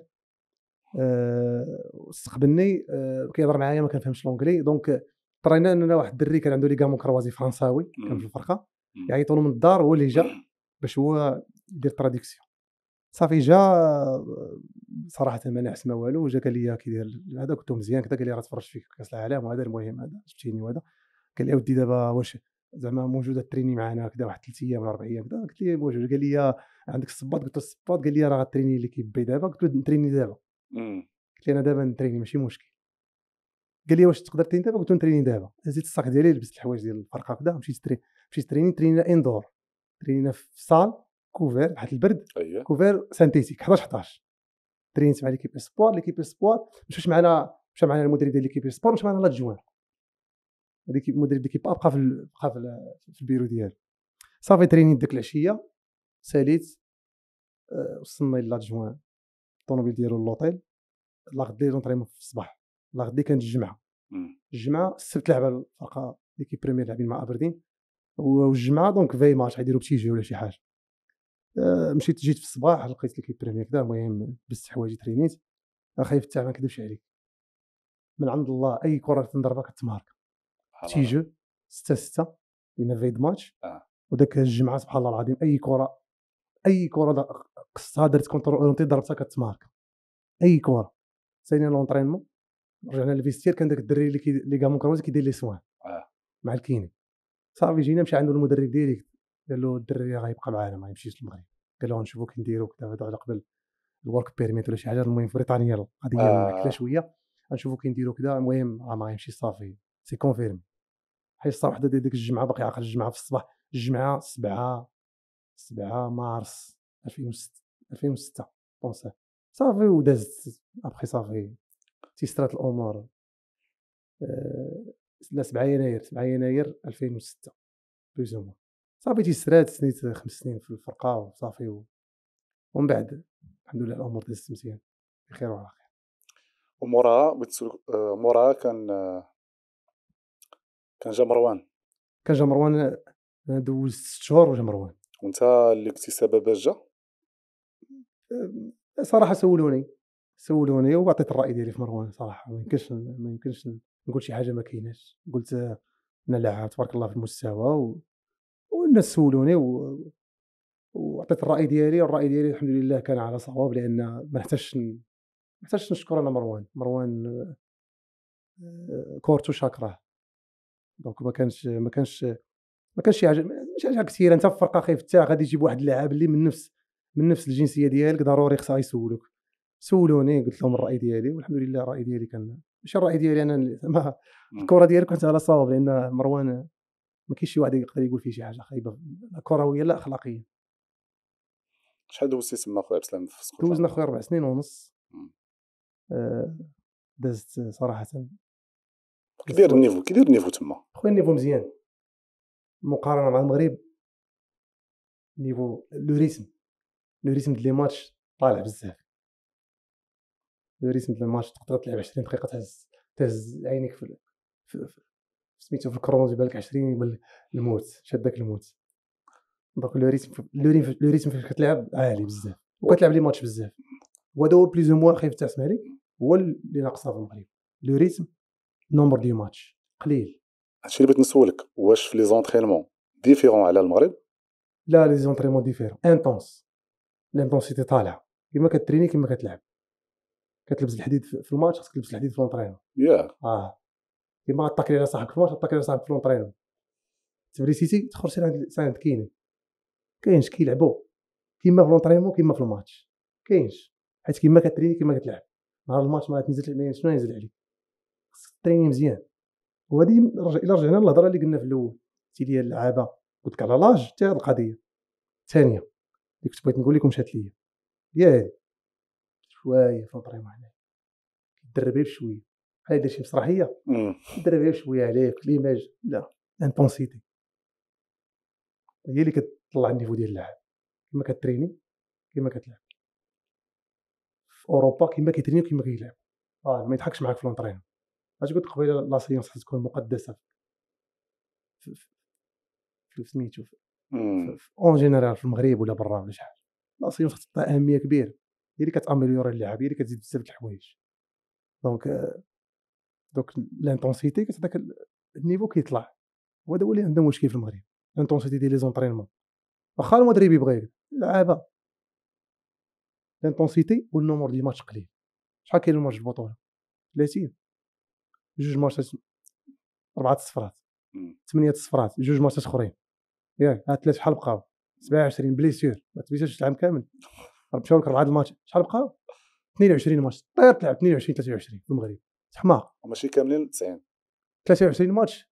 استقبلني أه كيهضر معايا ما كنفهمش لونجلي دونك طرينا اننا واحد الدري كان عنده ليغامون كروازي فرنساوي كان في الفرقه يعيطوا له من الدار هو اللي جا باش هو يدير تراديكسيون صافي جا صراحه ما نعس ما والو جا قال لي كي داير هذا قلت له مزيان كذا قال لي راه تفرجت فيك كاس العالم وهذا المهم هذا شفتيني وهذا قال لي اودي دابا واش زعما موجوده تريني معنا كذا واحد ثلاث ايام ولا اربع ايام كذا قلت لي موجود قال لي عندك الصباط قلت له الصباط قال لي راه غاتريني اللي كيبي دابا قلت له نتريني دابا قلت له انا دابا نتريني ماشي مشكل قال لي واش تقدر تريني دابا قلت له نتريني دابا هزيت الصاك ديالي لبست الحوايج ديال الفرقه كذا مشيت تريني مشيت تريني ترينينا اندور ترينينا في الصال كوفير بحال البرد أيه. كوفير سانتيتيك 11 11 ترينت مع ليكيب سبور ليكيب اسبوار مشاش معنا مشى معنا المدرب ديال ليكيب سبور ومشى معنا لادجوان هذيك المدرب ديال ليكيب بقى في بقى في البيرو ديالو صافي تريني ديك العشيه ساليت آه، وصلنا لادجوان الطوموبيل ديالو لوطيل لا غدي لونطريمون في الصباح لا غدي كانت الجمعه الجمعه السبت لعب الفرقه ليكيب بريمير لاعبين مع ابردين والجمعه دونك في ماتش غيديروا بتيجي ولا شي حاجه آه، مشيت جيت في الصباح لقيت لك البريمير كذا المهم لبست حوايجي ترينيت خايف تاع ما نكذبش عليك من عند الله اي كره تنضربها كتمارك تيجو 6 6 ان فيد ماتش وداك الجمعه سبحان الله العظيم اي كره اي كره قصتها درت كونتر اونتي ضربتها كتمارك اي كره سالينا لونترينمون رجعنا للفيستير كان داك الدري اللي كي... اللي كروز كيدير لي سوان آه. مع الكيني صافي جينا مشى عنده المدرب ديريكت قال له الدري غيبقى معانا ما يمشيش للمغرب قال له غنشوفو كي نديرو كذا على قبل الورك بيرميت ولا شي حاجه المهم في بريطانيا القضيه آه. كذا شويه غنشوفو كي نديرو كذا المهم راه ما غيمشي صافي سي كونفيرم حيت الصباح وحده ديال ديك الجمعه باقي عاقل الجمعه في الصباح الجمعه 7 7 مارس 2006 2006 بونسي صافي ودازت ابخي صافي تيسرات الامور آه، لا 7 يناير 7 يناير 2006 بلوز صافي تيسرات سنيت خمس سنين في الفرقه وصافي و... ومن بعد الحمد لله الامور دازت مزيان بخير وعلى خير وموراها بغيت نسولك موراها كان كان جا مروان كان جا مروان انا دوزت ست شهور وجا مروان وانت اللي كنتي سبب جا صراحه سولوني سولوني وعطيت الراي ديالي في مروان صراحه ما يمكنش ما يمكنش نقول شي حاجه ما كايناش قلت انا لاعب تبارك الله في المستوى والناس سولوني و... وعطيت الراي ديالي والراي ديالي الحمد لله كان على صواب لان ما نحتاجش ما نحتاجش نشكر انا مروان مروان آه، كورتو شاكراه دونك ما كانش ما كانش ما كانش شي حاجه كثيره انت في فرقه خيفتها غادي تجيب واحد اللاعب اللي من نفس من نفس الجنسيه ديالك ضروري خصها يسولوك سولوني قلت لهم الراي ديالي والحمد لله الراي ديالي كان ماشي الراي ديالي انا الكره ديالك كنت على صواب لان مروان ما كاينش شي واحد يقدر يقول فيه شي حاجه خايبه كرويه لا اخلاقيه شحال دوزتي تما خويا عبد السلام في دوزنا خويا اربع سنين ونص آه دازت صراحه كدير النيفو كدير النيفو تما خويا النيفو مزيان مقارنه مع المغرب نيفو لو ريسم لو ريسم ديال لي ماتش طالع بزاف لو ريسم ديال الماتش تقدر تلعب 20 دقيقه تهز تهز عينيك في سميتو في الكرونز يبان لك 20 يبان الموت شدك الموت دونك لو ريتم لو ريتم لو ريتم فاش كتلعب عالي بزاف وكتلعب لي ماتش بزاف وهذا هو بليز موا خايف تاع السمالي هو اللي ناقصها في المغرب لو ريتم نومبر دي ماتش قليل هادشي اللي بغيت نسولك واش في لي زونترينمون ديفيرون على المغرب لا لي زونترينمون ديفيرون انتونس الانتونسيتي طالعه كيما كتريني كيما كتلعب كتلبس الحديد في الماتش خاصك تلبس الحديد في الانترينمون ياه yeah. اه كيما غاتاكلي على صاحبك في الماتش غاتاكلي على صاحبك في لونطرينمون تبري سيتي تخرج سير ساند كاينين كاينش كيلعبو كيما في لونطرينمون كيما في الماتش كاينش حيت كيما كتريني كيما كتلعب نهار الماتش ما تنزل شنو ينزل عليك خصك تريني مزيان وهادي رجع الى رجعنا للهضره اللي قلنا في الاول قلتي لي اللعابه قلت لك على لاج حتى هاد القضيه الثانيه اللي كنت بغيت نقول لكم مشات ليا هي هادي شويه في لونطرينمون هنايا دربي بشويه هاي داير شي مسرحيه الدراري غير شويه عليك ليماج لا الانتونسيتي هي اللي كتطلع النيفو ديال اللاعب كما كتريني كما كتلعب في اوروبا كما كيتريني كيما كيلعب اه ما يضحكش معاك في لونترين اش قلت قبيله لا سيونس تكون مقدسه في سميتو اون جينيرال في المغرب ولا برا ولا شي حاجه لا سيونس تعطي اهميه كبيره هي اللي كتاميليوري اللاعب هي اللي كتزيد بزاف د الحوايج دونك آه، دوك لانتونسيتي كتعطيك النيفو كيطلع وهذا هو اللي عنده مشكل في المغرب لانتونسيتي ديال لي زونترينمون واخا المدرب يبغي لعابه اللعابه لانتونسيتي والنومور ديال الماتش قليل شحال كاين الماتش البطوله 30 جوج ماتشات اربعه الصفرات ثمانيه الصفرات جوج ماتشات اخرين ياك هاد ثلاث شحال بقاو 27 بليسير ما تبيتش العام كامل مشاو لك اربعه الماتش شحال بقاو 22 ماتش طير تلعب 22 23 في المغرب تحمى ماشي كاملين 90 23 ماتش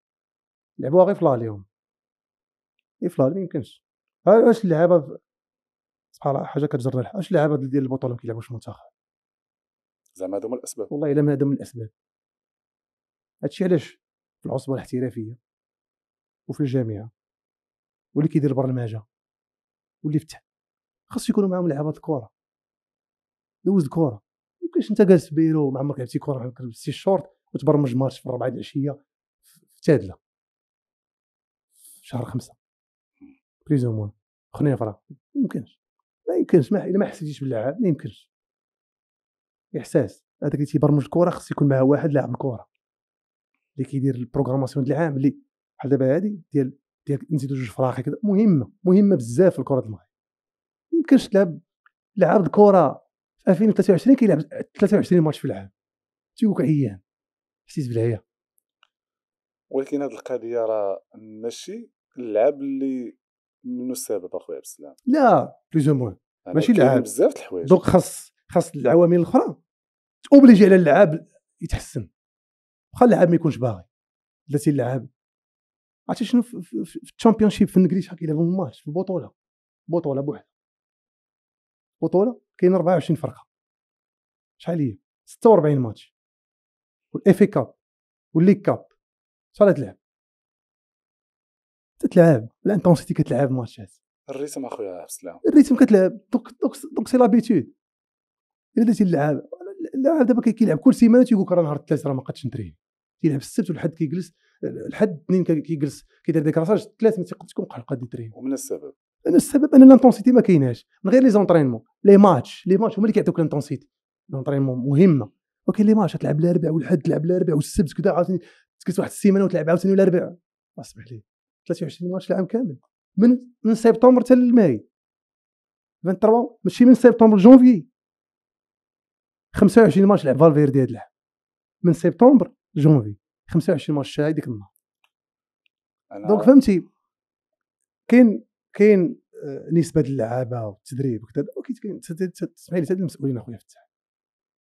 لعبوها غير فلا ليهم يفلا إيه ما يمكنش واش أه، اللعابه سبحان حاجه كتجر واش اللعابه ديال البطوله ما كيلعبوش المنتخب زعما هادو هما الاسباب والله الا ما هادو من الاسباب هادشي علاش في العصبه الاحترافيه وفي الجامعه واللي كيدير البرمجه واللي فتح خاص يكونوا معاهم لعابه الكره دوز الكره علاش انت جالس في بيرو مع عمرك لعبتي كره عمرك لبستي الشورت وتبرمج ماتش في الربعه العشيه في تادله في شهر خمسه بليز اون موان خلينا فراغ ما يمكنش ما يمكنش ما الا ما حسيتيش باللعب ما يمكنش احساس هذاك اللي تيبرمج الكره خص يكون معاه واحد لاعب الكره اللي كيدير البروغراماسيون ديال العام اللي بحال دابا هادي ديال ديال نزيدو جوج فراخي كذا مهمه مهمه بزاف في الكره المغرب ما يمكنش تلعب لعب الكره في 2023 كيلعب 23 ماتش في العام تيوقع ايام حسيت بالعيا ولكن هذه القضيه راه ماشي اللعب اللي منو السبب اخويا عبد السلام لا او موان ماشي لعاب بزاف الحوايج دونك خاص خاص العوامل الاخرى توبليجي على اللعاب يتحسن واخا اللعاب ما يكونش باغي بلاتي اللعاب عرفتي شنو في الشامبيون شيب في الانجليزي شحال كيلعبوا ماتش في البطوله بطوله بوحدها بطوله كاين 24 فرقه شحال هي 46 ماتش اي كاب والليك كاب شحال تلعب تتلعب الانتونسيتي كتلعب ماتشات الريتم اخويا عبد السلام الريتم كتلعب دوك دوك دوك سي لابيتود الا درتي اللعاب اللاعب دابا كيلعب كل سيمانه تيقول لك راه نهار الثلاث راه ما قدش ندري كيلعب السبت والحد كيجلس الحد الاثنين كيجلس كيدير ديك راساج الثلاث ما تيقدرش تكون قلقه ديال ومن السبب انا السبب ان لانتونسيتي ما كايناش من غير لي زونطرينمون لي ماتش لي ماتش هما اللي كيعطيوك لانتونسيتي لونطرينمون مهمه ولكن لي ماتش تلعب الاربع والحد تلعب الاربع والسبت كذا عاوتاني تسكت واحد السيمانه وتلعب عاوتاني الاربع اسمح لي 23 ماتش العام كامل من من سبتمبر حتى لماي 23 ماشي من سبتمبر جونفي 25 ماتش لعب فالفيردي هاد العام من سبتمبر جونفي 25 ماتش شاي ديك النهار دونك فهمتي كاين كاين آه، نسبه اللعابه والتدريب وكذا تسمح لي حتى المسؤولين اخويا فتح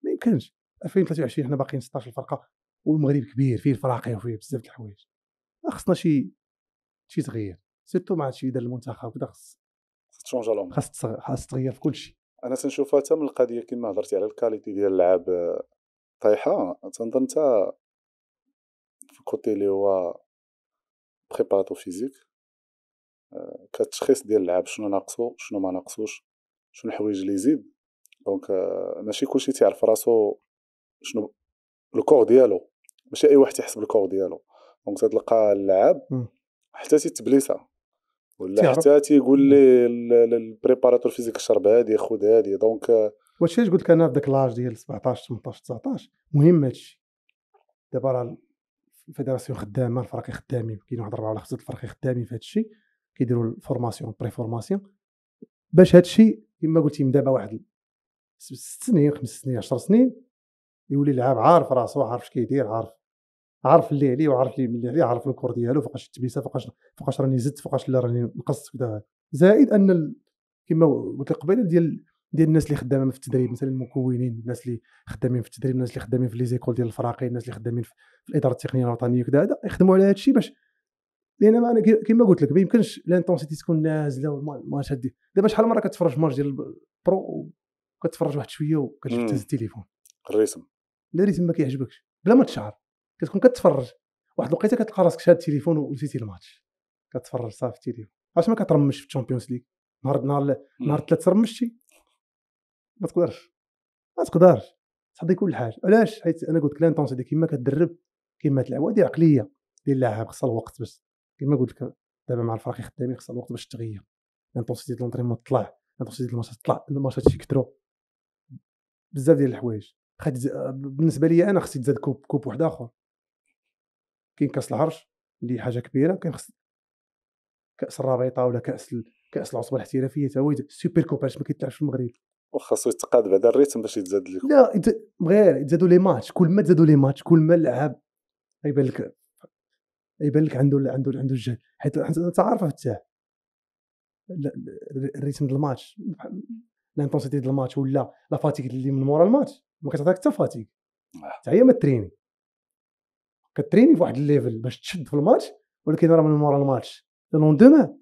ما يمكنش 2023 حنا باقيين 16 الفرقه والمغرب كبير فيه الفراقي وفيه بزاف د الحوايج خصنا شي شي تغيير سيرتو مع هادشي دار المنتخب كذا خص خص تشونجا لهم خص خص تغير في كلشي انا تنشوفها حتى من القضيه كما هضرتي على الكاليتي ديال اللعاب آه، طايحه تنظن حتى في الكوتي اللي هو بريباراتو فيزيك كتشخيص ديال اللعاب شنو ناقصو شنو ما ناقصوش شنو الحوايج اللي يزيد دونك آه، ماشي كلشي تيعرف راسو شنو الكور ديالو ماشي اي واحد تيحسب الكور ديالو دونك تتلقى اللعاب حتى تيتبليسا ولا حتى تيقول لي البريباراتور فيزيك شرب هادي خد هادي دونك آه، واش قلت لك انا في داك لاج ديال 17 18 19 مهم هادشي دابا راه الفيدراسيون خدامه الفرق خدامين كاين واحد اربعه ولا خمسه الفرق خدامين في هادشي كيديروا الفورماسيون بري فورماسيون باش هذا الشيء كما قلتي من دابا واحد ست سنين خمس سنين 10 سنين يولي لعاب عارف راسو عارف اش كيدير عارف عارف اللي عليه وعارف اللي ملي عليه عارف الكور ديالو فوقاش التبيسه فوقاش فوقاش راني زدت فوقاش لا راني نقصت كذا زائد ان ال... كما قلت لك قبيله ديال ديال الناس اللي خدامه في التدريب مثلا المكونين الناس اللي خدامين في التدريب الناس اللي خدامين في لي زيكول ديال الفراقي الناس اللي خدامين في الاداره التقنيه الوطنيه وكذا هذا يخدموا على هذا الشيء باش لان انا كما قلت لك ما يمكنش لانتونسيتي تكون نازله والماتش هادي دابا شحال مره كتفرج ماتش ديال البرو وكتفرج واحد شويه وكتشوف تهز التليفون الريتم لا الريتم ما كيعجبكش بلا ما تشعر كتكون كتفرج واحد الوقيته كتلقى راسك شاد التليفون ونسيتي الماتش كتفرج صافي التليفون علاش ما كترمش في الشامبيونز ليغ نهار نهار نهار ثلاث رمشتي ما تقدرش ما تقدرش تحضي كل حاجه علاش حيت انا قلت لك لانتونسيتي كيما كتدرب كيما تلعب هذه عقليه ديال اللاعب خصها الوقت باش كما قلت لك دابا مع الفرق خدامين خصها الوقت باش تغير لانتونسيتي ديال الانترينمون طلع لانتونسيتي ديال الماتشات طلع الماتشات شي كثروا بزاف ديال الحوايج بالنسبه لي انا خصني تزاد كوب كوب واحد اخر كاين كاس العرش اللي حاجه كبيره كاين خص كاس الرابطه ولا كاس كاس العصبه الاحترافيه تا هو سوبر كوب علاش ما كيتلعبش في المغرب وخاصو يتقاد بعدا الريتم باش يتزاد لا لا غير يتزادوا لي ماتش كل ما تزادوا لي ماتش كل ما اللعاب غيبان لك يبان لك عنده عنده عنده الجهد حيت انت عارف فتاح الريتم ديال الماتش لانتونسيتي ديال الماتش ولا لا فاتيك اللي من مورا الماتش ما كتعطيك حتى فاتيك آه. حتى هي ما تريني كتريني فواحد الليفل باش تشد في الماتش ولكن راه من مورا الماتش لون دوما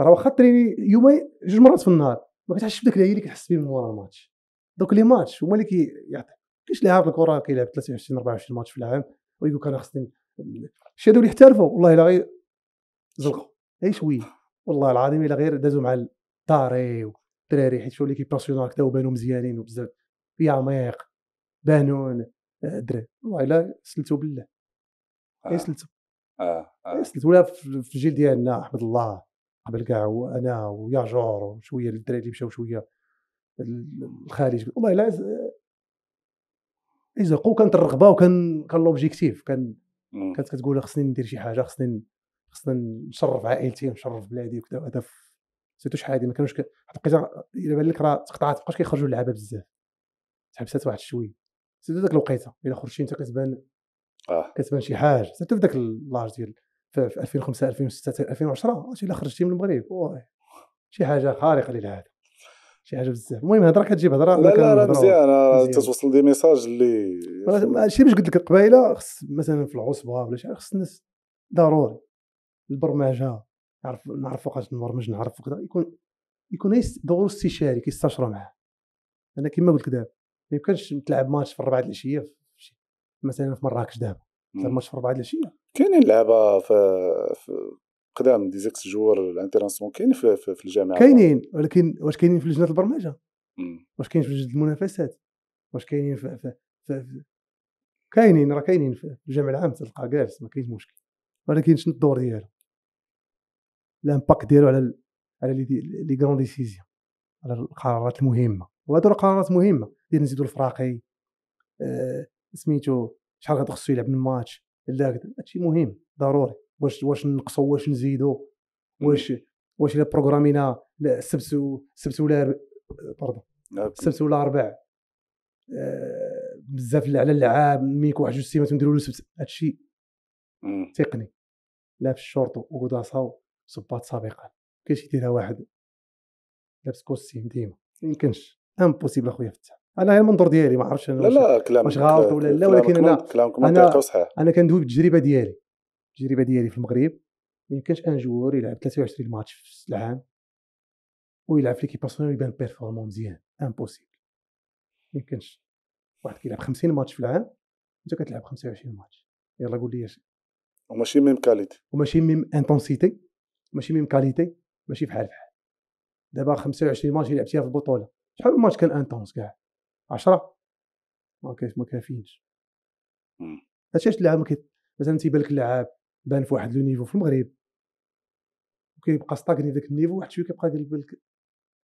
راه واخا تريني يومين جوج مرات في النهار ما كتحسش بداك العيل اللي كتحس به من مورا الماتش دوك لي ماتش هما اللي كيعطيك كاينش لاعب الكره كيلعب 23 24 ماتش في العام ويقول لك انا خصني شي هذو اللي احترفوا والله الا غير زلقوا اي شويه والله العظيم الا غير دازوا مع الداري والدراري حيت شو اللي ناسيونال كدا وبانوا مزيانين وبزاف في عميق بانون الدراري آه، والله الا سلتوا بالله اي آه. سلتوا اه اه سلتوا ولا في الجيل ديالنا احمد الله قبل كاع وانا ويا جور وشويه الدراري اللي مشاو شويه الخارج والله الا يزقوا كانت الرغبه وكان كان لوبجيكتيف كان كانت كتقول خصني ندير شي حاجه خصني خصني نشرف عائلتي ونشرف بلادي وكذا وهذا سيتو شحال هذه ما كانوش واحد الوقيته الا بان لك راه تقطعات مابقاش كيخرجوا اللعابه بزاف تحبسات واحد الشوي سيتو ذاك الوقيته الا خرجتي انت كتبان اه كتبان شي حاجه سيتو في ذاك اللاج ديال في 2005 2006 2010 الا خرجتي من المغرب شي حاجه خارقه للعاده شي حاجه بزاف المهم هضره كتجيب هضره لا لا راه مزيان تتوصل دي ميساج اللي ماشي باش قلت لك القبائله خص مثلا في العصبه ولا شي خص الناس ضروري البرمجه نعرف نعرف وقت نبرمج نعرف وكذا يكون يكون دور استشاري كيستشروا معاه انا كما قلت لك دابا ما يمكنش تلعب ماتش في الربعه العشيه مثلا في مراكش دابا تلعب ماتش في الربعه العشيه كاينين لعبه في, في قدام دي زيكس جوار الانترناسيون كاين في, في, في الجامعه كاينين ولكن واش كاينين في لجنه البرمجه واش كاين في لجنه المنافسات واش كاينين في, في, في كاينين راه كاينين في الجامع العام تلقى جالس ما كاينش مشكل ولكن شنو الدور ديالو الامباكت ديالو على على لي دي كرون ديسيزيون على القرارات المهمه وهادو القرارات قرارات مهمه ديال نزيدو الفراقي آه سميتو شحال غتخصو يلعب من ماتش لا هادشي مهم ضروري واش واش نقصوا واش نزيدوا واش واش الا بروغرامينا السبت السبت ولا باردون السبت ولا الاربع بزاف على اللعاب ميك واحد جوج سيمات نديروا له السبت هادشي تقني لا في الشورت وكوداسا صباط سابقا كاينش يديرها واحد لابس كوستيم ديما ما يمكنش امبوسيبل اخويا فتح انا غير المنظور ديالي ما عرفتش انا لا لا واش غلط ولا لا ولكن انا كلامك منطقي وصحيح انا كندوي بالتجربه ديالي التجربه ديالي في المغرب ما يمكنش ان جوور يلعب 23 ماتش في العام ويلعب في ليكيب باسيون يبان بيرفورمون مزيان امبوسيبل ما يمكنش واحد كيلعب 50 ماتش في العام انت كتلعب 25 ماتش يلا قول لي وماشي ميم كاليتي وماشي ميم انتونسيتي ماشي ميم كاليتي ماشي بحال بحال دابا 25 ماتش لعبتيها في البطوله شحال من ماتش كان انتونس كاع 10 ما كاينش ما كافينش هادشي علاش اللاعب مثلا تيبان لك اللاعب بان في واحد لو نيفو في المغرب وكيبقى ستاكني داك النيفو واحد شويه كيبقى قلب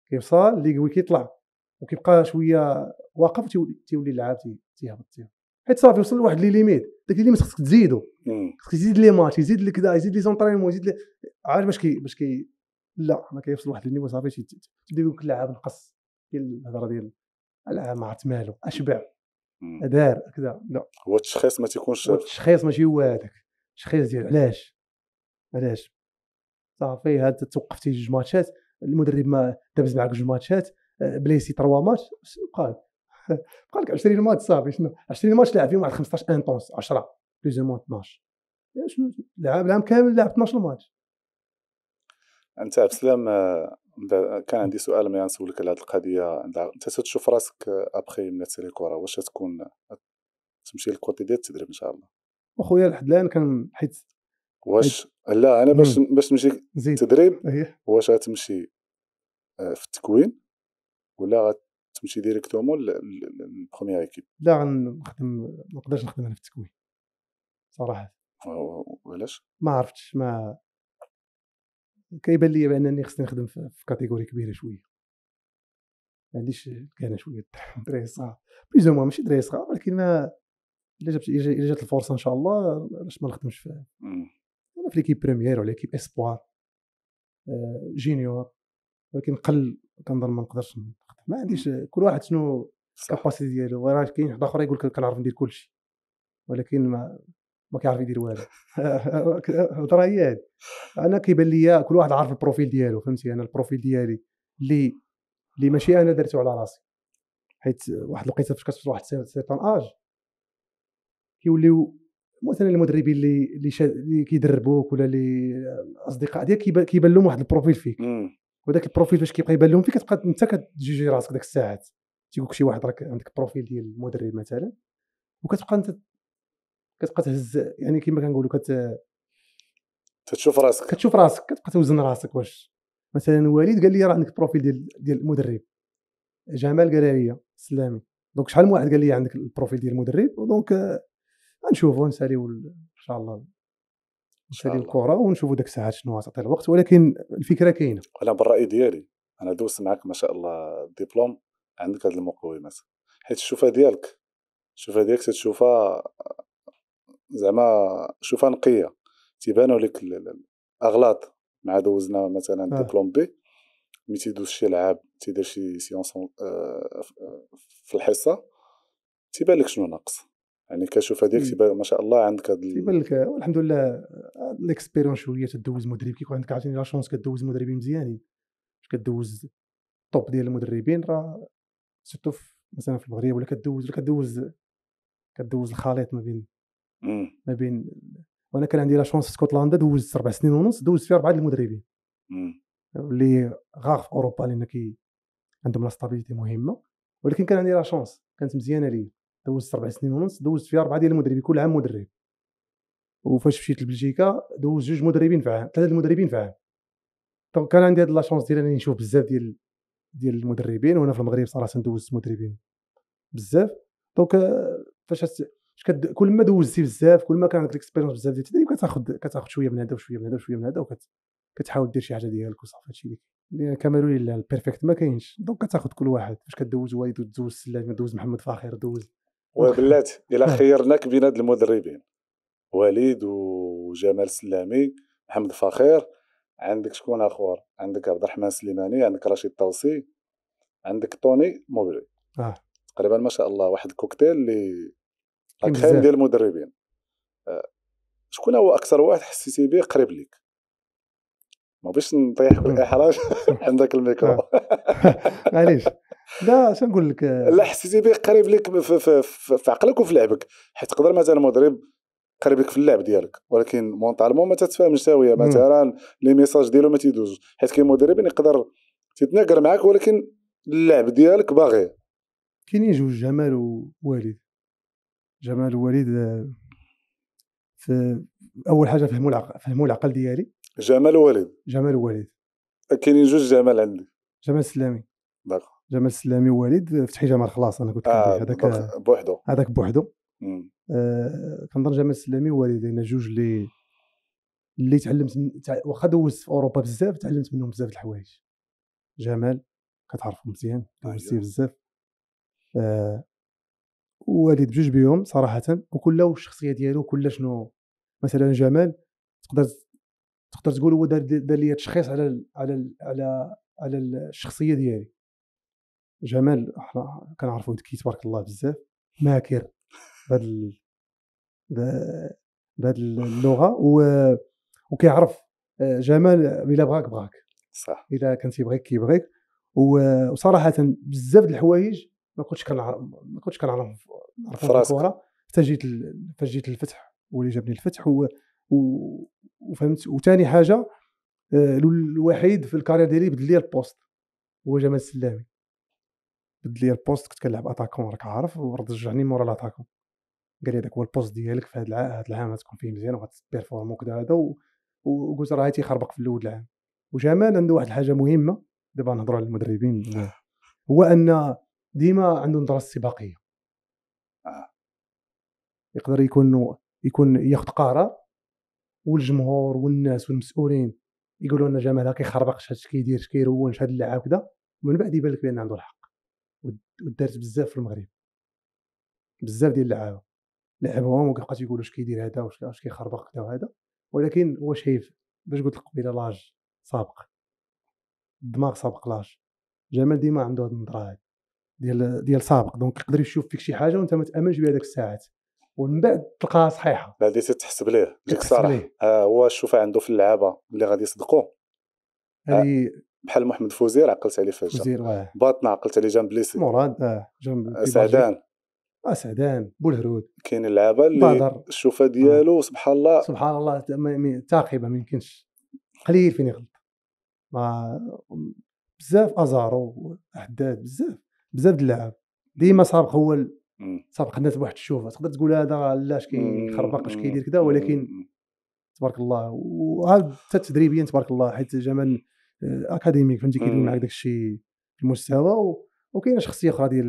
كيوصل قوي كيطلع وكيبقى شويه واقف تيولي اللعاب تيهبط تيهبط حيت صافي وصل لواحد لي ليميت داك لي ليميت خصك تزيدو خصك تزيد لي ماتش يزيد لك كذا يزيد لي زونطرينمون يزيد لي عارف باش كي باش كي لا ما كيوصل واحد النيفو صافي تبدا يقول لك اللعاب نقص ديال الهضره ديال اللاعب ما عرفت مالو اشبع دار كذا لا هو التشخيص ما تيكونش هو التشخيص ماشي هو هذاك التشخيص ديالو علاش علاش صافي هاد توقفتي جوج ماتشات المدرب ما دابز معاك جوج ماتشات آه، بليسي تروا ماتش بقى قال لك 20 ماتش صافي شنو 20 ماتش لعب فيهم واحد 15 انطونس 10 بلوز مون 12 شنو لعب العام كامل لعب 12 ماتش انت آه، عبد السلام كان عندي سؤال ما نسولك على هذه القضيه انت تشوف راسك ابخي من تسالي الكره واش تكون تمشي للكوتي ديال التدريب ان شاء الله وخويا لحد الان كان حيت واش لا انا باش باش نمشي تدريب إيه. واش غتمشي آه، في التكوين ولا غتمشي ديريكتومون للبروميير ايكيب لا غنخدم ما نقدرش نخدم انا في التكوين صراحه علاش ما عرفتش ما كيبان لي بانني خصني نخدم في كاتيجوري كبيره شويه ما عنديش كان شويه الدراري صغار بليز ماشي دراري صغار ولكن ما الا جات الا جات الفرصه ان شاء الله علاش ما نخدمش فيها انا في ليكيب بريمير ولا ليكيب اسبوار آه، جينيور ولكن قل كنظن ما نقدرش ما عنديش كل واحد شنو الكاباسيتي ديالو وراه كاين واحد اخر يقول لك كنعرف ندير كلشي ولكن ما ما كيعرف يدير والو الهضره هي هذه انا كيبان لي كل واحد عارف البروفيل ديالو فهمتي انا البروفيل ديالي اللي اللي ماشي انا درته على راسي حيت واحد الوقيته فاش كتوصل واحد سيرتان اج كيوليو مثلا المدربين اللي اللي كيدربوك ولا اللي الاصدقاء ديالك كيبان لهم واحد البروفيل فيك وذاك البروفيل فاش كيبقى يبان لهم فيك كتبقى انت كتجيجي راسك ديك الساعات تيقول شي واحد راك عندك بروفيل ديال المدرب مثلا وكتبقى انت كتبقى تهز يعني كما كنقولوا كت كتشوف راسك كتشوف راسك كتبقى توزن راسك واش مثلا وليد قال لي راه عندك بروفيل ديال ديال المدرب جمال قال لي سلامي دونك شحال من واحد قال لي عندك البروفيل ديال المدرب دونك نشوفوا نساليو ان شاء الله نساليو الكره ونشوفوا ديك الساعات شنو غتعطي الوقت ولكن الفكره كاينه انا بالراي ديالي انا دوزت معك ما شاء الله الدبلوم عندك هاد المقومات حيت الشوفه ديالك الشوفه ديالك تشوفها زعما شوفها نقيه تيبانوا لك الاغلاط مع دوزنا مثلا آه. ديبلوم بي ملي تيدوز شي لعاب تيدير شي سيونس آه، في الحصه تيبان لك شنو ناقص يعني كشوف هذيك ما شاء الله عندك هاد تيبان لك الحمد لله ليكسبيرون شويه تدوز مدرب كيكون عندك عاوتاني لا شونس كدوز مدربين مزيانين باش كدوز الطوب ديال المدربين راه سيرتو مثلا في المغرب ولا كدوز ولا كدوز كدوز الخليط ما بين ما بين وانا كان عندي لا شونس في سكوتلاندا دوزت اربع سنين ونص دوزت فيها اربعه المدربين اللي غاغ في اوروبا لان كي عندهم لا ستابيليتي مهمه ولكن كان عندي لا شونس كانت مزيانه ليا دوزت اربع سنين ونص دوزت فيها اربعه ديال المدربين كل عام مدرب وفاش مشيت لبلجيكا دوز جوج مدربين في عام ثلاثه المدربين في عام دونك كان عندي هاد لاشونس ديال انني نشوف بزاف ديال ديال المدربين وهنا في المغرب صراحه دوزت مدربين بزاف دونك آه، فاش كد... كل ما دوزتي بزاف كل ما كان عندك اكسبيرونس بزاف ديال التدريب كتاخذ كتاخذ شويه من هذا وشويه من هذا وشويه من هذا وكت... كتحاول دير شي حاجه ديالك وصافي هادشي اللي لان كاميرون البيرفكت ما كاينش دونك كتاخذ كل واحد فاش كدوز وايد دوز سلاج دوز محمد فاخر دوز وبلات الا نعم. خيرناك بين هاد المدربين وليد وجمال سلامي محمد فخير عندك شكون اخر عندك عبد الرحمن سليماني عندك رشيد توصي عندك طوني موبلي آه. تقريبا ما شاء الله واحد الكوكتيل اللي خير ديال المدربين آه، شكون هو اكثر واحد حسيتي به قريب ليك ما بغيتش نطيح بالاحراج عندك الميكرو آه. معليش لا اش نقول لك لا حسيتي به قريب لك في, في, في, في عقلك وفي لعبك حيت تقدر مثلا مضرب قريب لك في اللعب ديالك ولكن مونطالمون ما تتفاهمش ساويه مثلا لي ميساج ديالو ما تيدوزش حيت كاين مدربين يقدر تتناقر معاك ولكن اللعب ديالك باغي كاينين جوج جمال ووالد جمال ووالد آه، في اول حاجه فهموا العقل فهموا العقل ديالي جمال ووالد جمال ووالد كاينين جوج جمال عندي جمال السلامي داكو جمال السلامي ووليد فتحي جمال خلاص انا قلت آه هذاك بوحدو هذاك بوحدو آه كنظن جمال السلامي ووليد لان جوج اللي اللي تعلمت واخا دوزت في اوروبا بزاف تعلمت منهم بزاف د الحوايج جمال كتعرفو مزيان دوزتي بزاف آه بجوج بيهم صراحه وكل الشخصيه ديالو كل شنو مثلا جمال تقدر تقدر تقول هو دار دار ليا تشخيص على ال على ال على ال على الشخصيه ديالي جمال كنعرفو ذكي تبارك الله بزاف ماكر بهاد بهاد اللغه و وكيعرف آه، جمال الا بغاك بغاك صح الا كان تيبغيك كيبغيك وصراحه بزاف د الحوايج ما كنتش كنعرف ما كنتش كنعرف نعرف في الكره حتى جيت فاش جيت للفتح هو اللي جابني الفتح و... و... وفهمت وثاني حاجه آه، الوحيد في الكارير ديالي بدل لي البوست هو جمال السلامي بدل لي البوست كنت كنلعب اتاكون راك عارف ورد رجعني مورا لاتاكون قال لي هذاك هو البوست ديالك في هذا العام هذا العام غتكون فيه مزيان وغتبيرفورم وكذا هذا وقلت راه تيخربق في الاول العام وجمال عنده واحد الحاجه مهمه دابا نهضروا على المدربين نعم. هو ان ديما عنده نظره استباقيه آه. يقدر يكون يكون ياخذ قرار والجمهور والناس والمسؤولين يقولوا ان جمال كيخربق شحال كيدير شكيرون شحال اللعاب كذا ومن بعد يبان لك بان عنده الحق ودارت بزاف في المغرب بزاف ديال اللعابه لعبوهم وكيبقى تيقولوا اش كيدير هذا واش واش كيخربق كذا وهذا ولكن هو شايف باش قلت لك قبيله لاج سابق الدماغ سابق لاج جمال ديما عنده هاد النظره هذه ديال ديال سابق دونك يقدر يشوف فيك شي حاجه وانت ما تامنش بها ديك الساعات ومن بعد تلقاها صحيحه بديتي تحسب ليه ديك الصراحه آه هو الشوفه عنده في اللعابه اللي غادي يصدقوه هذه آه. بحال محمد فوزير عقلت عليه فجاه فوزير واه باطنه عقلت عليه جنب ليسي مراد اه جنب آه، سعدان اه سعدان بولهرود كاين اللعابه اللي الشوفه اه. ديالو آه. سبحان الله سبحان الله ثاقبه ما يمكنش قليل فين يغلط ما بزاف ازارو حداد بزاف بزاف د اللعاب ديما سابق هو سابق الناس بواحد الشوفه تقدر تقول هذا راه لا كيخربق اش كيدير كذا ولكن تبارك الله وهذا تدريبيا تبارك الله حيت جمال آه، اكاديميك فهمتي كيدوينا هذاك الشيء المستوى وكاينه شخصيه اخرى ديال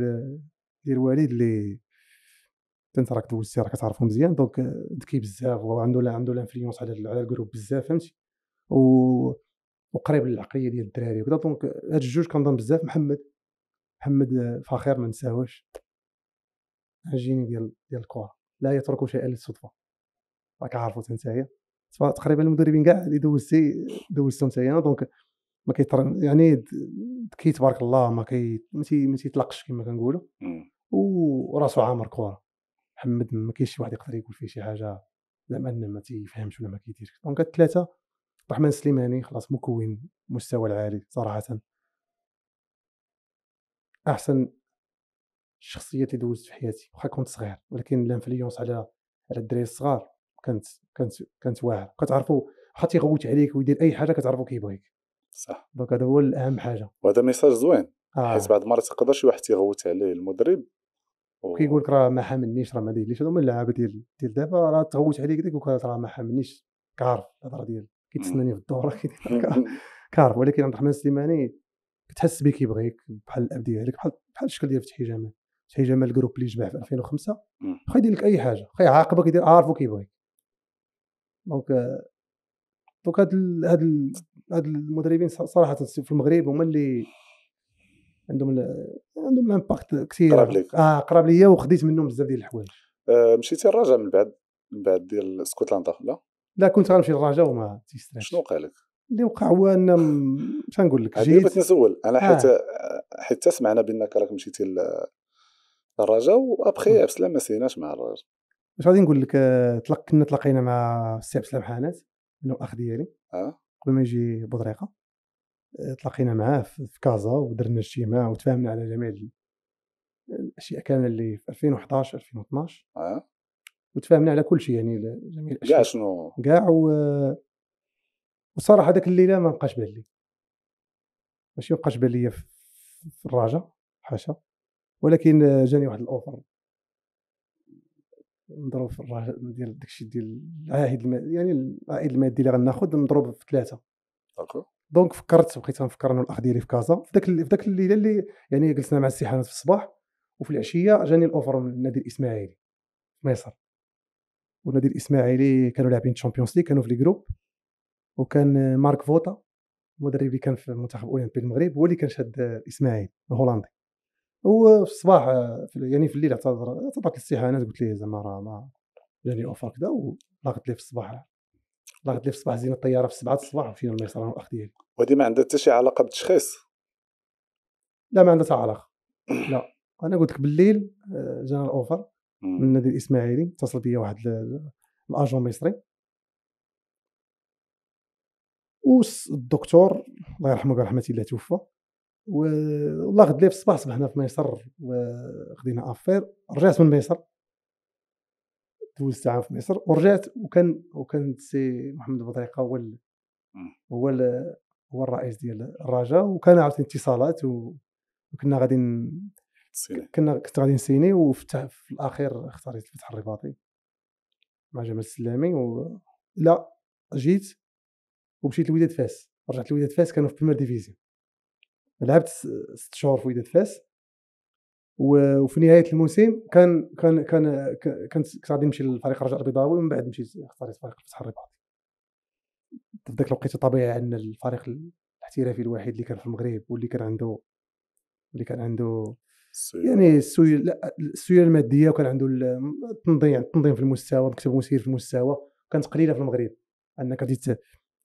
ديال الوالد اللي انت راك دوزتي راك تعرفو مزيان دونك آه، ذكي بزاف وعنده عندو لانفلونس على على الجروب بزاف فهمتي و وقريب للعقليه ديال الدراري وكذا دونك آه، هاد الجوج كنظن بزاف محمد محمد فخير ما نساوش الجيني ديال ديال الكره لا يترك شيئا للصدفه راك عارفو حتى تقريبا المدربين كاع اللي دوزتي دوزتهم تايا دونك ما كيطر يعني كي تبارك الله ما كي ما تيطلقش كما كنقولوا إيه. وراسو عامر كوره محمد ما كاينش شي واحد يقدر يقول فيه شي حاجه زعما انه ما تيفهمش ولا ما كيديرش دونك الثلاثه الرحمن السليماني خلاص مكون مستوى العالي صراحه احسن الشخصيات اللي دوزت في حياتي واخا كنت صغير ولكن الانفلونس على على الدراري الصغار كانت كانت كانت واعره كتعرفوا حتى يغوت عليك ويدير اي حاجه كتعرفوا كيبغيك صح دونك هذا هو الاهم حاجه وهذا ميساج زوين آه. حيت بعض المرات تقدر شي واحد تيغوت عليه المدرب و... كيقول لك راه ما حاملنيش راه ما دايرليش هذوما اللعابه ديال ديال دابا راه تغوت عليه كذا يقول لك راه ما حاملنيش كعرف الهضره ديال كيتسناني في الدوره كعرف ولكن عبد الرحمن السليماني كتحس به كيبغيك بحال الاب ديالك بحال بحال الشكل ديال فتحي جمال فتحي جمال الجروب اللي جمع في 2005 خا يدير لك اي حاجه خا يعاقبك يدير عارفو كيبغيك دونك دونك هاد ال هاد ال هاد المدربين صراحه في المغرب هما اللي عندهم ال عندهم الامباكت كثير قراب ليك اه قراب ليا وخديت منهم بزاف ديال الحوايج آه، مشيتي الرجاء من بعد من بعد ديال اسكتلندا لا لا كنت غنمشي للرجاء وما تيستناش شنو وقع لك اللي وقع هو ان شنو نقول لك جيت بغيت نسول انا آه. حيت آه. حيت سمعنا بانك راك مشيتي للرجاء وابخي عبد السلام ما سيناش مع الرجاء واش غادي نقول لك آه، تلق كنا تلاقينا مع السي عبد السلام حانات انا والاخ ديالي اه قبل ما يجي بودريقه آه، تلاقينا معاه في كازا ودرنا اجتماع وتفاهمنا على جميع الاشياء كامله اللي في 2011 2012 اه وتفاهمنا على كل شيء يعني جميع الاشياء كاع شنو كاع و وصراحه هذاك الليله ما بقاش بان لي ماشي ما بقاش بان ليا في الراجا حاشا ولكن آه، جاني واحد الاوفر نضرب في الراه ديال داكشي ديال العائد يعني العائد المادي اللي غناخذ نضرب في ثلاثه دونك فكرت بقيت غنفكر انا الاخ ديالي في كازا في ذاك في ذاك الليله اللي يعني جلسنا مع السيحانات في الصباح وفي العشيه جاني الاوفر من النادي الاسماعيلي في مصر والنادي الاسماعيلي كانوا لاعبين تشامبيونز ليغ كانوا في لي جروب وكان مارك فوتا المدرب اللي كان في المنتخب الاولمبي المغرب هو اللي كان شاد الاسماعيلي الهولندي هو في الصباح يعني في الليل اعتذر اعتذر الاستحانات قلت ليه زعما راه ما جاني اوفر كذا وضاقت لي في الصباح ضاقت لي في الصباح زين الطياره في 7 الصباح في الميسره انا والاخ ديالي وهذه ما عندها حتى شي علاقه بالتشخيص لا ما عندها حتى علاقه لا انا قلت لك بالليل آه، جانا الاوفر من النادي الاسماعيلي اتصل بيا واحد الاجون مصري والدكتور الله يرحمه برحمه الله توفى والله غد في الصباح صبحنا في ميسر وخدينا افير رجعت من ميسر دوزت عام في ميسر ورجعت وكان وكان سي محمد بطريقه هو ال هو ال هو الرئيس ديال الرجاء وكان عاوتاني اتصالات وكنا غادي كنا كنت غادي نسيني وفتح في الاخير اختاريت فتح الرباطي مع جمال السلامي و لا جيت ومشيت لوداد فاس رجعت لوداد فاس كانوا في بريمير ديفيزيون لعبت ست شهور في وداد فاس وفي نهايه الموسم كان كان كان كنت كنت غادي نمشي للفريق الرجاء البيضاوي ومن بعد مشيت اختاريت فريق الفتح الرباط في ذاك الوقت طبيعي ان الفريق الاحترافي الوحيد اللي كان في المغرب واللي كان عنده اللي كان عنده يعني السيوله الماديه وكان عنده التنظيم التنظيم في المستوى مكتب مسير في المستوى كانت قليله في المغرب انك غادي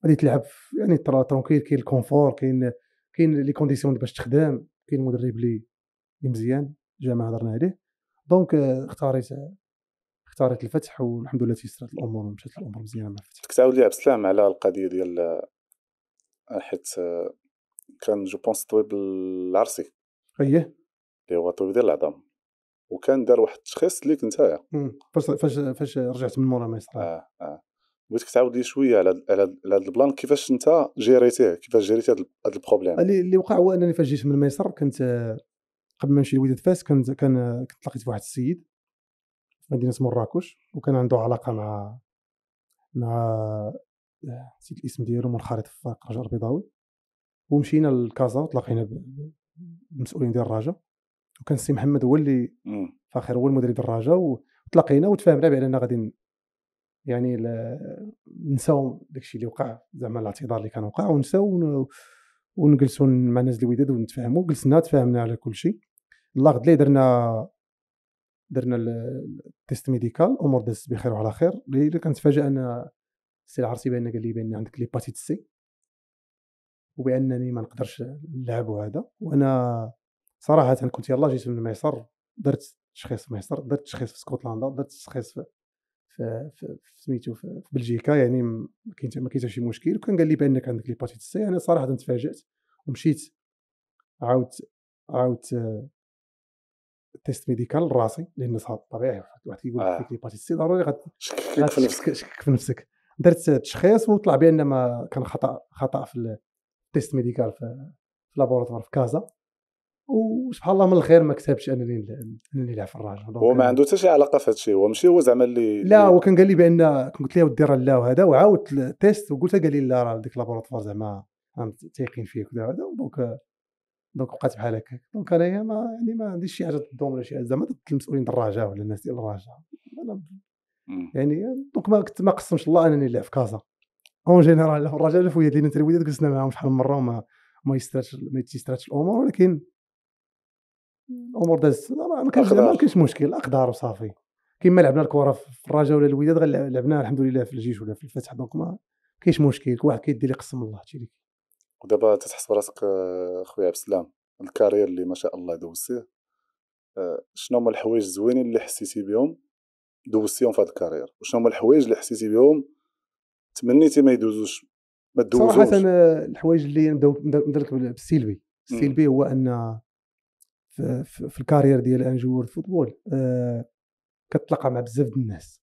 غادي تلعب يعني ترونكيل كاين الكونفور كاين كاين لي كونديسيون باش تخدم كاين مدرب لي مزيان جا ما هضرنا عليه دونك آه، اختاريت آه، اختاريت الفتح والحمد لله تيسرات الامور مشات الامور مزيانه مع الفتح كنت عاود عبد السلام على القضيه ديال آه، حيت كان جو بونس طبيب العرسي اييه اللي هو طبيب ديال العظام وكان دار واحد التشخيص ليك نتايا فاش فاش رجعت من مورا ما اه اه بغيتك تعاود لي شويه على على البلان كيفاش انت جيريتيه كيفاش جيريتي هذا البروبليم اللي وقع هو انني فاش جيت من مصر كنت قبل ما نمشي لوداد فاس كنت كان كنت تلاقيت بواحد السيد في مدينه مراكش وكان عنده علاقه مع مع نسيت الاسم ديالو منخرط في الرجاء البيضاوي ومشينا لكازا وتلاقينا بالمسؤولين ديال الرجاء وكان السي محمد هو اللي فاخر هو المدرب ديال الرجاء وتلاقينا وتفاهمنا باننا غادي يعني نساو داكشي اللي وقع زعما الاعتذار اللي كان وقع ونساو ونجلسوا مع ناس الوداد ونتفاهموا جلسنا تفاهمنا على كل شيء الله اللي لي درنا درنا التيست ميديكال امور دازت بخير وعلى خير اللي فاجئ ان السي العرسي بان قال لي بان عندك ليباتيت سي وبانني ما نقدرش نلعب هذا وانا صراحه كنت يلاه جيت من ميسر درت تشخيص ميسر درت تشخيص في اسكتلندا درت تشخيص في في سميتو في, في, في بلجيكا يعني ما كاين حتى شي مشكل وكان قال لي بانك عندك باتيت سي انا صراحه تفاجات ومشيت عاودت عاودت تيست ميديكال لراسي لان صعب طبيعي واحد كيقول لك آه. لي باتيت سي ضروري غتشكك في نفسك شكك في نفسك درت تشخيص وطلع بان ما كان خطا خطا في التيست ميديكال في, في لابوراتوار في كازا وسبحان الله من الخير ما كتبش انني اللي نلعب في الراجل هو ما عنده حتى شي علاقه في هذا الشيء هو ماشي هو زعما اللي لا هو كان قال لي بان قلت له ودي راه لا وهذا وعاودت التيست وقلت قال لي لا راه ديك لابوراتوار زعما تيقين فيه وكذا وهذا دونك دونك بقات بحال هكاك دونك انايا ما يعني ما عنديش شي حاجه تضم ولا شي حاجه زعما ضد المسؤولين الراجا ولا الناس ديال الراجا يعني دونك ما كنت ما قسمش الله انني نلعب في كازا اون جينيرال الراجا في وليد لينا الوداد جلسنا معاهم شحال من مره وما ما يستراتش ما تيستراتش الامور ولكن الامور دازت ما كانش ما كانش مشكل اقدار وصافي كيما لعبنا الكره في الرجاء ولا الوداد لعبناها الحمد لله في الجيش ولا في الفتح دونك ما كاينش مشكل كل واحد كيدير اللي قسم الله تيلي ودابا تتحس براسك آه، خويا عبد السلام الكارير اللي ما شاء الله دوزتيه آه، شنو هما الحوايج الزوينين اللي حسيتي بهم دوزتيهم في هذا الكارير وشنو هما الحوايج اللي حسيتي بهم تمنيتي ما يدوزوش ما تدوزوش صراحه الحوايج اللي نبدا لك بالسلبي السلبي هو ان في, الكارير ديال ان وورد فوتبول كتلقى مع بزاف ديال الناس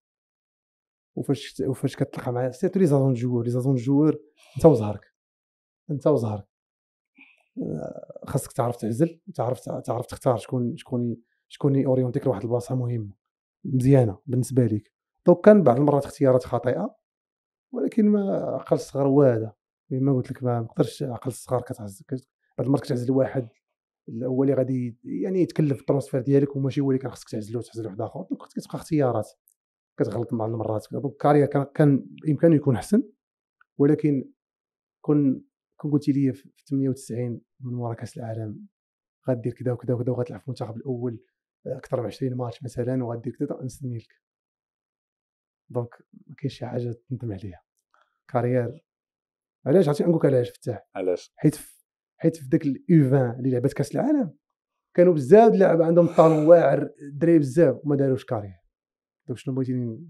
وفاش وفاش كتلقى مع سيرتو لي زون جوور لي زون جوور انت وزهرك انت وزهرك آه، خاصك تعرف تعزل تعرف تعرف تختار شكون شكون شكون اورينتيك لواحد البلاصه مهمه مزيانه بالنسبه لك دونك كان بعض المرات اختيارات خاطئه ولكن ما عقل الصغر هو هذا كما قلت لك ما نقدرش عقل الصغار كتعزل بعض المرات كتعزل واحد هو اللي غادي يعني يتكلف الترونسفير ديالك وماشي هو اللي كان خصك تعزلو وتحزل واحد اخر دونك خصك تبقى اختيارات كتغلط مع المرات دونك كاريا كان, كان بامكانه يكون احسن ولكن كون كون قلتي لي في 98 من وراء كاس العالم غادير كذا وكذا وكذا وغتلعب في المنتخب الاول آه، اكثر من 20 ماتش مثلا وغادير كذا نسني لك دونك ما كاينش شي حاجه تندم عليها كارير علاش عرفتي نقول لك علاش فتاح علاش حيت حيت في ذاك الاو 20 اللي لعبت كاس العالم كانوا بزاف اللعب عندهم طالون واعر دراري بزاف وما داروش كارير دونك شنو بغيتيني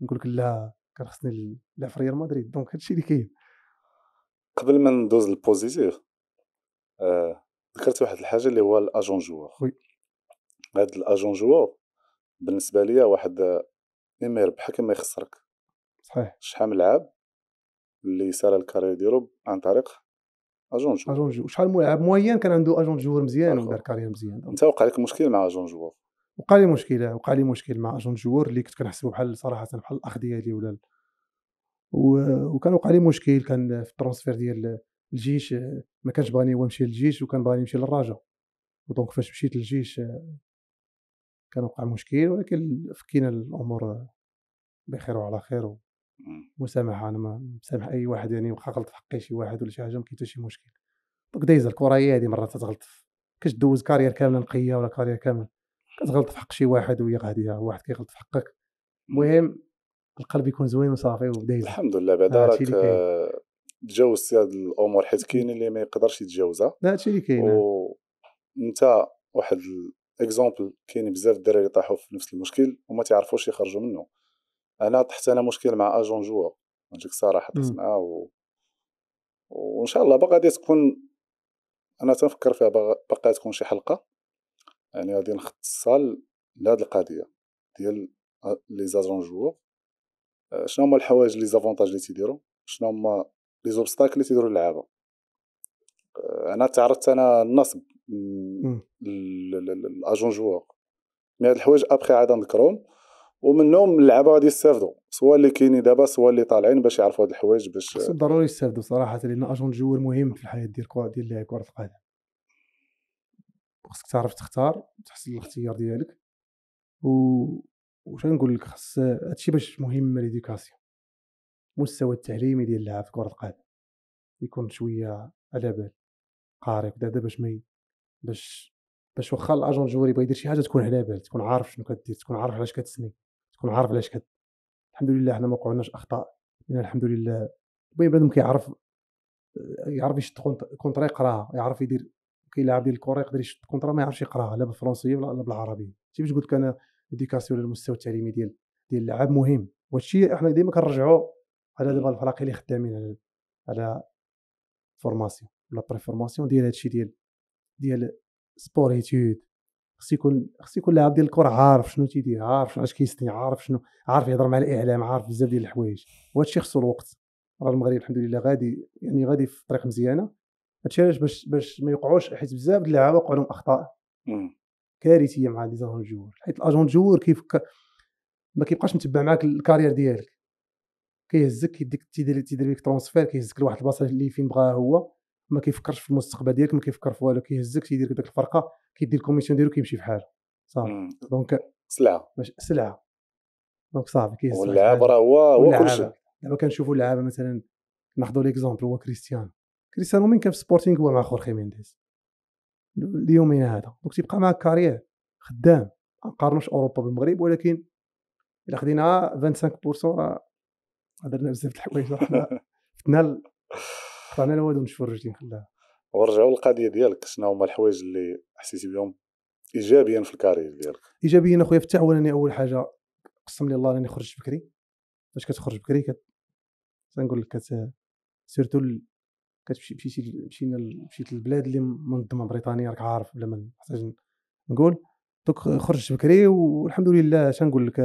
نقول لك لا كان خصني نلعب في ريال مدريد دونك هادشي اللي كاين قبل ما ندوز للبوزيتيف آه، ذكرت واحد الحاجه اللي هو الاجون جوار وي هاد الاجون جوار بالنسبه ليا واحد اما يربحك اما يخسرك صحيح شحال من لعاب اللي سال الكارير ديالو عن طريق اجون جوور اجون جوور شحال ملاعب معين كان عنده اجون جوور مزيان ودار كارير مزيان انت وقع لك مشكل مع اجون جوور وقع لي مشكل وقع لي مشكل مع اجون جوور اللي كنت كنحسبه بحال صراحه بحال الاخ ديالي ولا وكان وقع لي مشكل كان في الترونسفير ديال الجيش ما كانش باغي هو يمشي للجيش وكان باغي يمشي للرجاء دونك فاش مشيت للجيش كان وقع مشكل ولكن فكينا الامور بخير وعلى خير مسامحه انا ما مسامح اي واحد يعني واخا غلط في حقي شي واحد ولا شي حاجه ما كاين حتى شي مشكل دوك دايزه الكره هي هذه مرات تغلط دوز كارير كامله نقيه ولا كارير كامل كتغلط في حق شي واحد وهي غاديه واحد كيغلط في حقك المهم القلب يكون زوين وصافي ودايز الحمد لله بعدا راك تجاوزت هاد الامور حيت كاين اللي ما يقدرش يتجاوزها لا هادشي اللي كاين آه. وانت واحد اكزومبل كاين بزاف الدراري طاحوا في نفس المشكل وما تعرفوش يخرجوا منه انا تحت انا مشكل مع اجون جوار نجيك صراحه تسمع إمم. و... وان شاء الله باقا غادي تكون انا تنفكر فيها باقا تكون شي حلقه يعني غادي نختصر لهاد القضيه ديال آه، لي زاجون جوار آه، شنو هما الحوايج لي زافونتاج اللي تيديرو شنو هما لي زوبستاكل اللي تيديرو اللعابه آه، انا تعرضت انا النصب إمم. الاجون جوار مي هاد الحوايج ابخي عاد نذكرهم ومنهم اللعابه غادي يستافدوا سواء اللي كاينين دابا سواء اللي طالعين باش يعرفوا هاد الحوايج باش ضروري يستافدوا صراحه لان اجون جو مهم في الحياه ديال كره ديال لاعب كره القدم خصك تعرف تختار تحسن الاختيار ديالك و واش نقول لك خص هادشي باش مهم ليديوكاسيون المستوى التعليمي ديال اللاعب في كره القدم يكون شويه على بال قاري دابا باش ما باش باش واخا الاجون جوري يبغي يدير شي حاجه تكون على بال تكون عارف شنو كدير تكون عارف علاش كتسني تكون عارف علاش كت الحمد لله حنا ما وقعناش اخطاء يعني الحمد لله المهم بنادم كيعرف آه، يعرف يشد كونترا يقراها يعرف يدير كيلعب ديال الكره يقدر يشد كونترا ما يعرفش يقراها لا بالفرنسيه ولا بالعربيه شتي باش قلت لك انا ليديكاسيون ولا المستوى التعليمي ديال ديال اللعاب مهم وهادشي احنا ديما كنرجعوا على دابا الفراقي اللي خدامين على على فورماسيون ولا بري فورماسيون ديال هادشي ديال ديال سبور ايتود خص يكون خص يكون لاعب ديال الكره عارف شنو تيدير عارف اش كيستني عارف شنو عارف يهضر مع الاعلام عارف بزاف ديال الحوايج وهادشي خصو الوقت راه المغرب الحمد لله غادي يعني غادي في طريق مزيانه هادشي علاش باش باش ما يوقعوش حيت بزاف ديال اللعابه وقعوا لهم اخطاء كارثيه مع دي زاجون جوور حيت الاجون جوور كيفكر ما كيبقاش متبع معاك الكارير ديالك كيهزك يديك تيدير تيدير لك ترونسفير كيهزك لواحد البلاصه اللي فين بغاها هو ما كيفكرش في المستقبل ديالك ما كيفكر في والو كيهزك تيدير ديك الفرقه كيدير الكوميسيون ديالو كيمشي بحال صافي دونك سلعه سلعه دونك صافي كيهز واللاعب راه هو هو كلشي دابا كنشوفوا اللعابه مثلا ناخذوا ليكزومبل هو كريستيانو كريستيانو من كان في سبورتينغ هو مع خورخي مينديز اليومين هذا دونك تيبقى مع كارير خدام ما نقارنوش اوروبا بالمغرب ولكن الا خدينا 25% راه درنا بزاف د الحوايج راه فتنا وانا لا والو نشوف رجلي نخلاها ورجعوا للقضيه ديالك شنو هما الحوايج اللي حسيتي بهم ايجابيا في الكارير ديالك ايجابيا اخويا في التعاون انا اول حاجه قسم لي الله راني خرجت بكري فاش كتخرج بكري كت كنقول لك كت سيرتو كتمشي مشيتي مشينا مشيت للبلاد اللي منظمه بريطانيا راك عارف بلا ما نحتاج نقول دوك خرجت بكري والحمد لله شنقول لك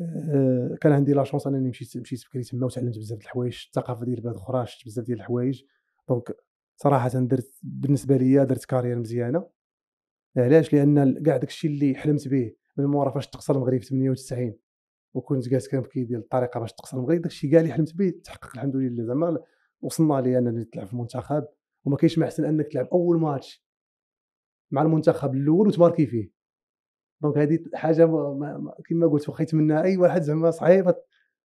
آه، كان عندي لا شونس انني مشيت مشيت بكري تما وتعلمت بزاف د الحوايج الثقافه ديال بلاد اخرى شفت بزاف ديال الحوايج دونك صراحه درت بالنسبه ليا درت كارير مزيانه علاش لان كاع داكشي اللي حلمت به من مورا فاش تقصر المغرب في 98 وكنت جالس كنبكي ديال الطريقه باش تقصر المغرب داكشي كاع اللي حلمت به تحقق الحمد لله زعما وصلنا لي انني تلعب في المنتخب وما كاينش ما احسن انك تلعب اول ماتش مع المنتخب الاول وتماركي فيه دونك هذه حاجه كما قلت منها اي واحد زعما صعيبه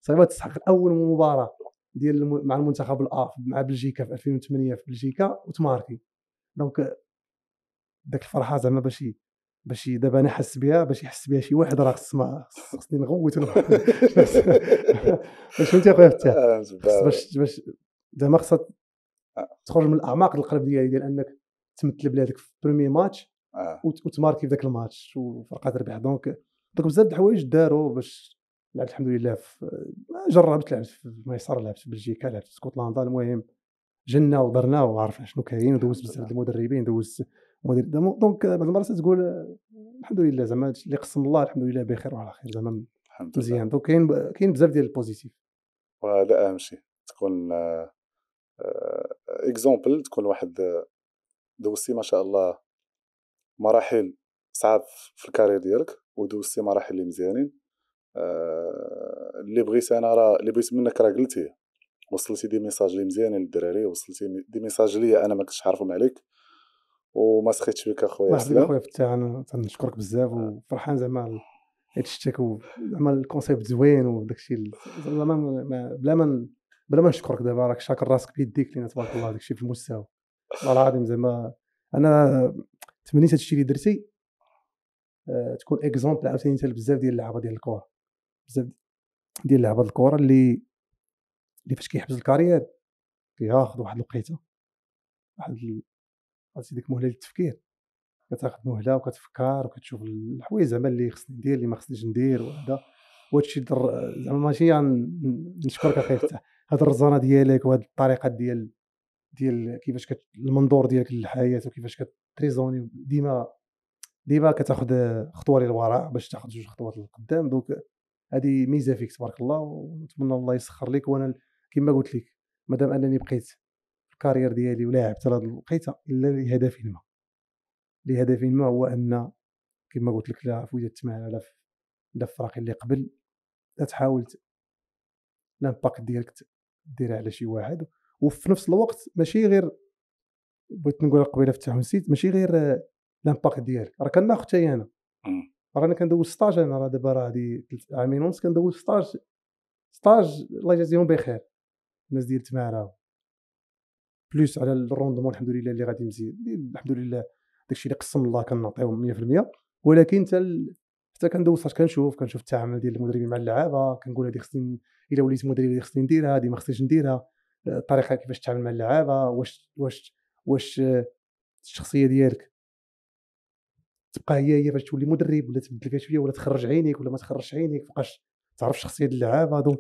صعيبه تستحق اول مباراه ديال مع المنتخب الاف مع بلجيكا في 2008 في بلجيكا وتماركي دونك داك الفرحه زعما باش باش دابا انا حس بها باش يحس بها شي واحد راه خص خصني نغوت باش فهمتي اخويا فتاح آه، باش باش زعما خصها تخرج من الاعماق القلب ديالي ديال انك تمثل بلادك في بريمي ماتش آه. وتماركي في ذاك الماتش وفرقه تربح دونك دونك بزاف د الحوايج داروا باش لعبت الحمد لله في جربت لعبت في ميسر لعبت في بلجيكا لعبت في اسكتلندا المهم جنا ودرنا وعرفنا شنو كاين ودوزت بزاف د المدربين دوزت مدير دونك بعض المرات تقول الحمد لله زعما اللي قسم الله الحمد لله بخير وعلى خير زعما مزيان دونك كاين كاين بزاف ديال البوزيتيف وهذا اهم شيء تكون اكزومبل آه، آه، تكون واحد دوزتي ما شاء الله مراحل صعاب في الكارير ديالك ودوزتي مراحل اللي مزيانين آه، اللي بغيت انا راه اللي بغيت منك راه قلتيه وصلتي دي ميساج اللي مزيانين للدراري وصلتي دي ميساج ليا انا ما كنتش عارفهم عليك وما سخيتش بك اخويا مرحبا اخويا فتاح انا تنشكرك بزاف آه. وفرحان زعما هاد الشتاك زعما الكونسيبت زوين وداك الشيء زعما بلا ما بلا ما نشكرك دابا راك شاكر راسك بيديك لينا تبارك الله داك الشيء في المستوى والله العظيم زعما انا تمنيت هادشي اللي درتي آه، تكون اكزومبل عاوتاني انت بزاف ديال اللعابه ديال الكره بزاف ديال لعابه الكره اللي اللي فاش كيحبس الكارير كياخذ واحد الوقيته واحد عرفتي ديك مهله للتفكير كتاخذ مهله وكتفكر وكتشوف الحوايج زعما اللي خصني ندير اللي ما خصنيش ندير وهذا وهادشي زعما ماشي يعني نشكرك اخي فتح هاد الرزانه ديالك وهاد الطريقه ديال ديال كيفاش كت... المنظور ديالك للحياه وكيفاش كت... تريزوني ديما ديما كتاخذ خطوه للوراء باش تاخذ جوج خطوات للقدام دونك هذه ميزه فيك تبارك الله ونتمنى الله يسخر لك وانا كما قلت لك مادام انني بقيت في الكارير ديالي ولاعب حتى لهاد الوقيته الا لهدف ما لهدف ما هو ان كما قلت لك لا في وداد التمعن لا في لا اللي قبل لا تحاول لامباكت ديالك ديرها على شي واحد وفي نفس الوقت ماشي غير بغيت نقول قبيله فتح ونسيت ماشي غير آه، لامباكت ديالك راه كناخذ حتى انا رانا كندوز ستاج انا راه دابا راه هادي عامين ونص كندوز ستاج ستاج الله يجازيهم بخير الناس ديال تمارا بلوس على الروندمون الحمد لله اللي غادي مزيان الحمد لله داكشي اللي قسم الله كنعطيهم 100% ولكن حتى حتى كندوز ستاج كنشوف كنشوف التعامل ديال المدربين مع اللعابه كنقول هذه خصني الا وليت مدرب خصني نديرها هذه ما خصنيش نديرها آه، الطريقه كيفاش تتعامل مع اللعابه واش واش واش الشخصيه ديالك تبقى هي هي باش تولي مدرب ولا تبدل فيها شويه ولا تخرج عينيك ولا ما تخرجش عينيك فوقاش تعرف الشخصيه ديال اللعابه دونك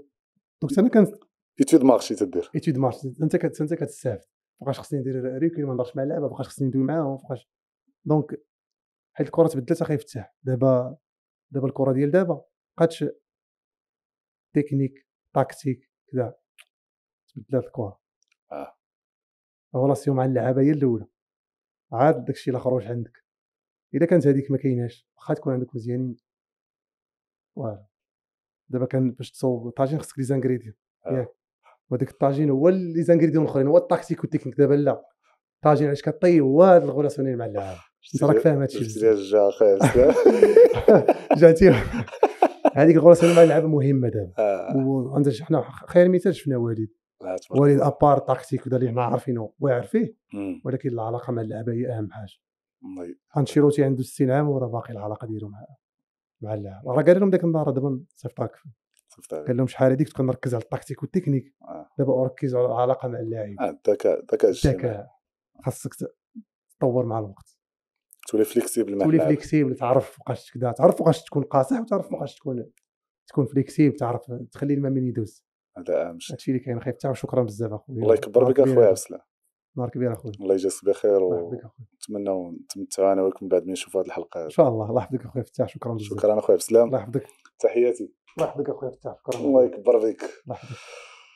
دونك انا كان ايتود مارشي تدير ايتود مارشي انت كت... انت كتستافد فوقاش خصني ندير ريكي ما نهضرش مع اللعابه فوقاش خصني ندوي معاهم فوقاش دونك حيت الكره تبدلت اخي يفتح دابا دابا الكره ديال دابا بقاتش تكنيك تاكتيك كذا تبدلات الكره اه راسيو مع اللعابه هي الاولى عاد داكشي الاخر واش عندك اذا كانت هذيك ما كايناش واخا تكون عندك مزيانين فوالا دابا كان باش تصوب الطاجين خصك لي زانغريديون آه. ياك وديك الطاجين هو لي زانغريديون الاخرين هو التاكتيك والتكنيك دابا لا الطاجين علاش كطيب هو هاد الغولاسيونيل مع اللعابه راك فاهم هادشي جا جاتي هذيك الغولاسيونيل مع اللعابه مهمه دابا آه. وعندنا حنا خير مثال شفنا وليد وليد ابار تاكتيك ودا اللي حنا عارفينه واعر فيه ولكن العلاقه مع اللعبه هي اهم حاجه انشيروتي عنده 60 عام وراه باقي العلاقه ديالو مع مع اللاعب راه قال لهم ديك النهار دابا صيفطاك قال لهم شحال هذيك تكون نركز على التكتيك والتكنيك آه. دابا اركز على العلاقه مع اللاعب الذكاء آه، الذكاء الذكاء خاصك تطور مع الوقت تولي فليكسيبل مع تولي فليكسيبل تعرف فوقاش كذا تعرف فوقاش تكون قاصح وتعرف فوقاش تكون تكون فليكسيبل تعرف تخلي من يدوز هذا اهم شيء هادشي اللي كاين اخي فتح شكرا بزاف اخويا الله يكبر بك اخويا عبد السلام نهار كبير اخويا الله يجازيك بخير ونتمنى نتمتع انا وياكم بعد ما نشوف هذه الحلقه ان شاء الله الله يحفظك اخويا فتاح شكرا بزاف شكرا اخويا عبد السلام الله يحفظك تحياتي الله يحفظك اخويا فتاح شكرا الله يكبر بك الله يحفظك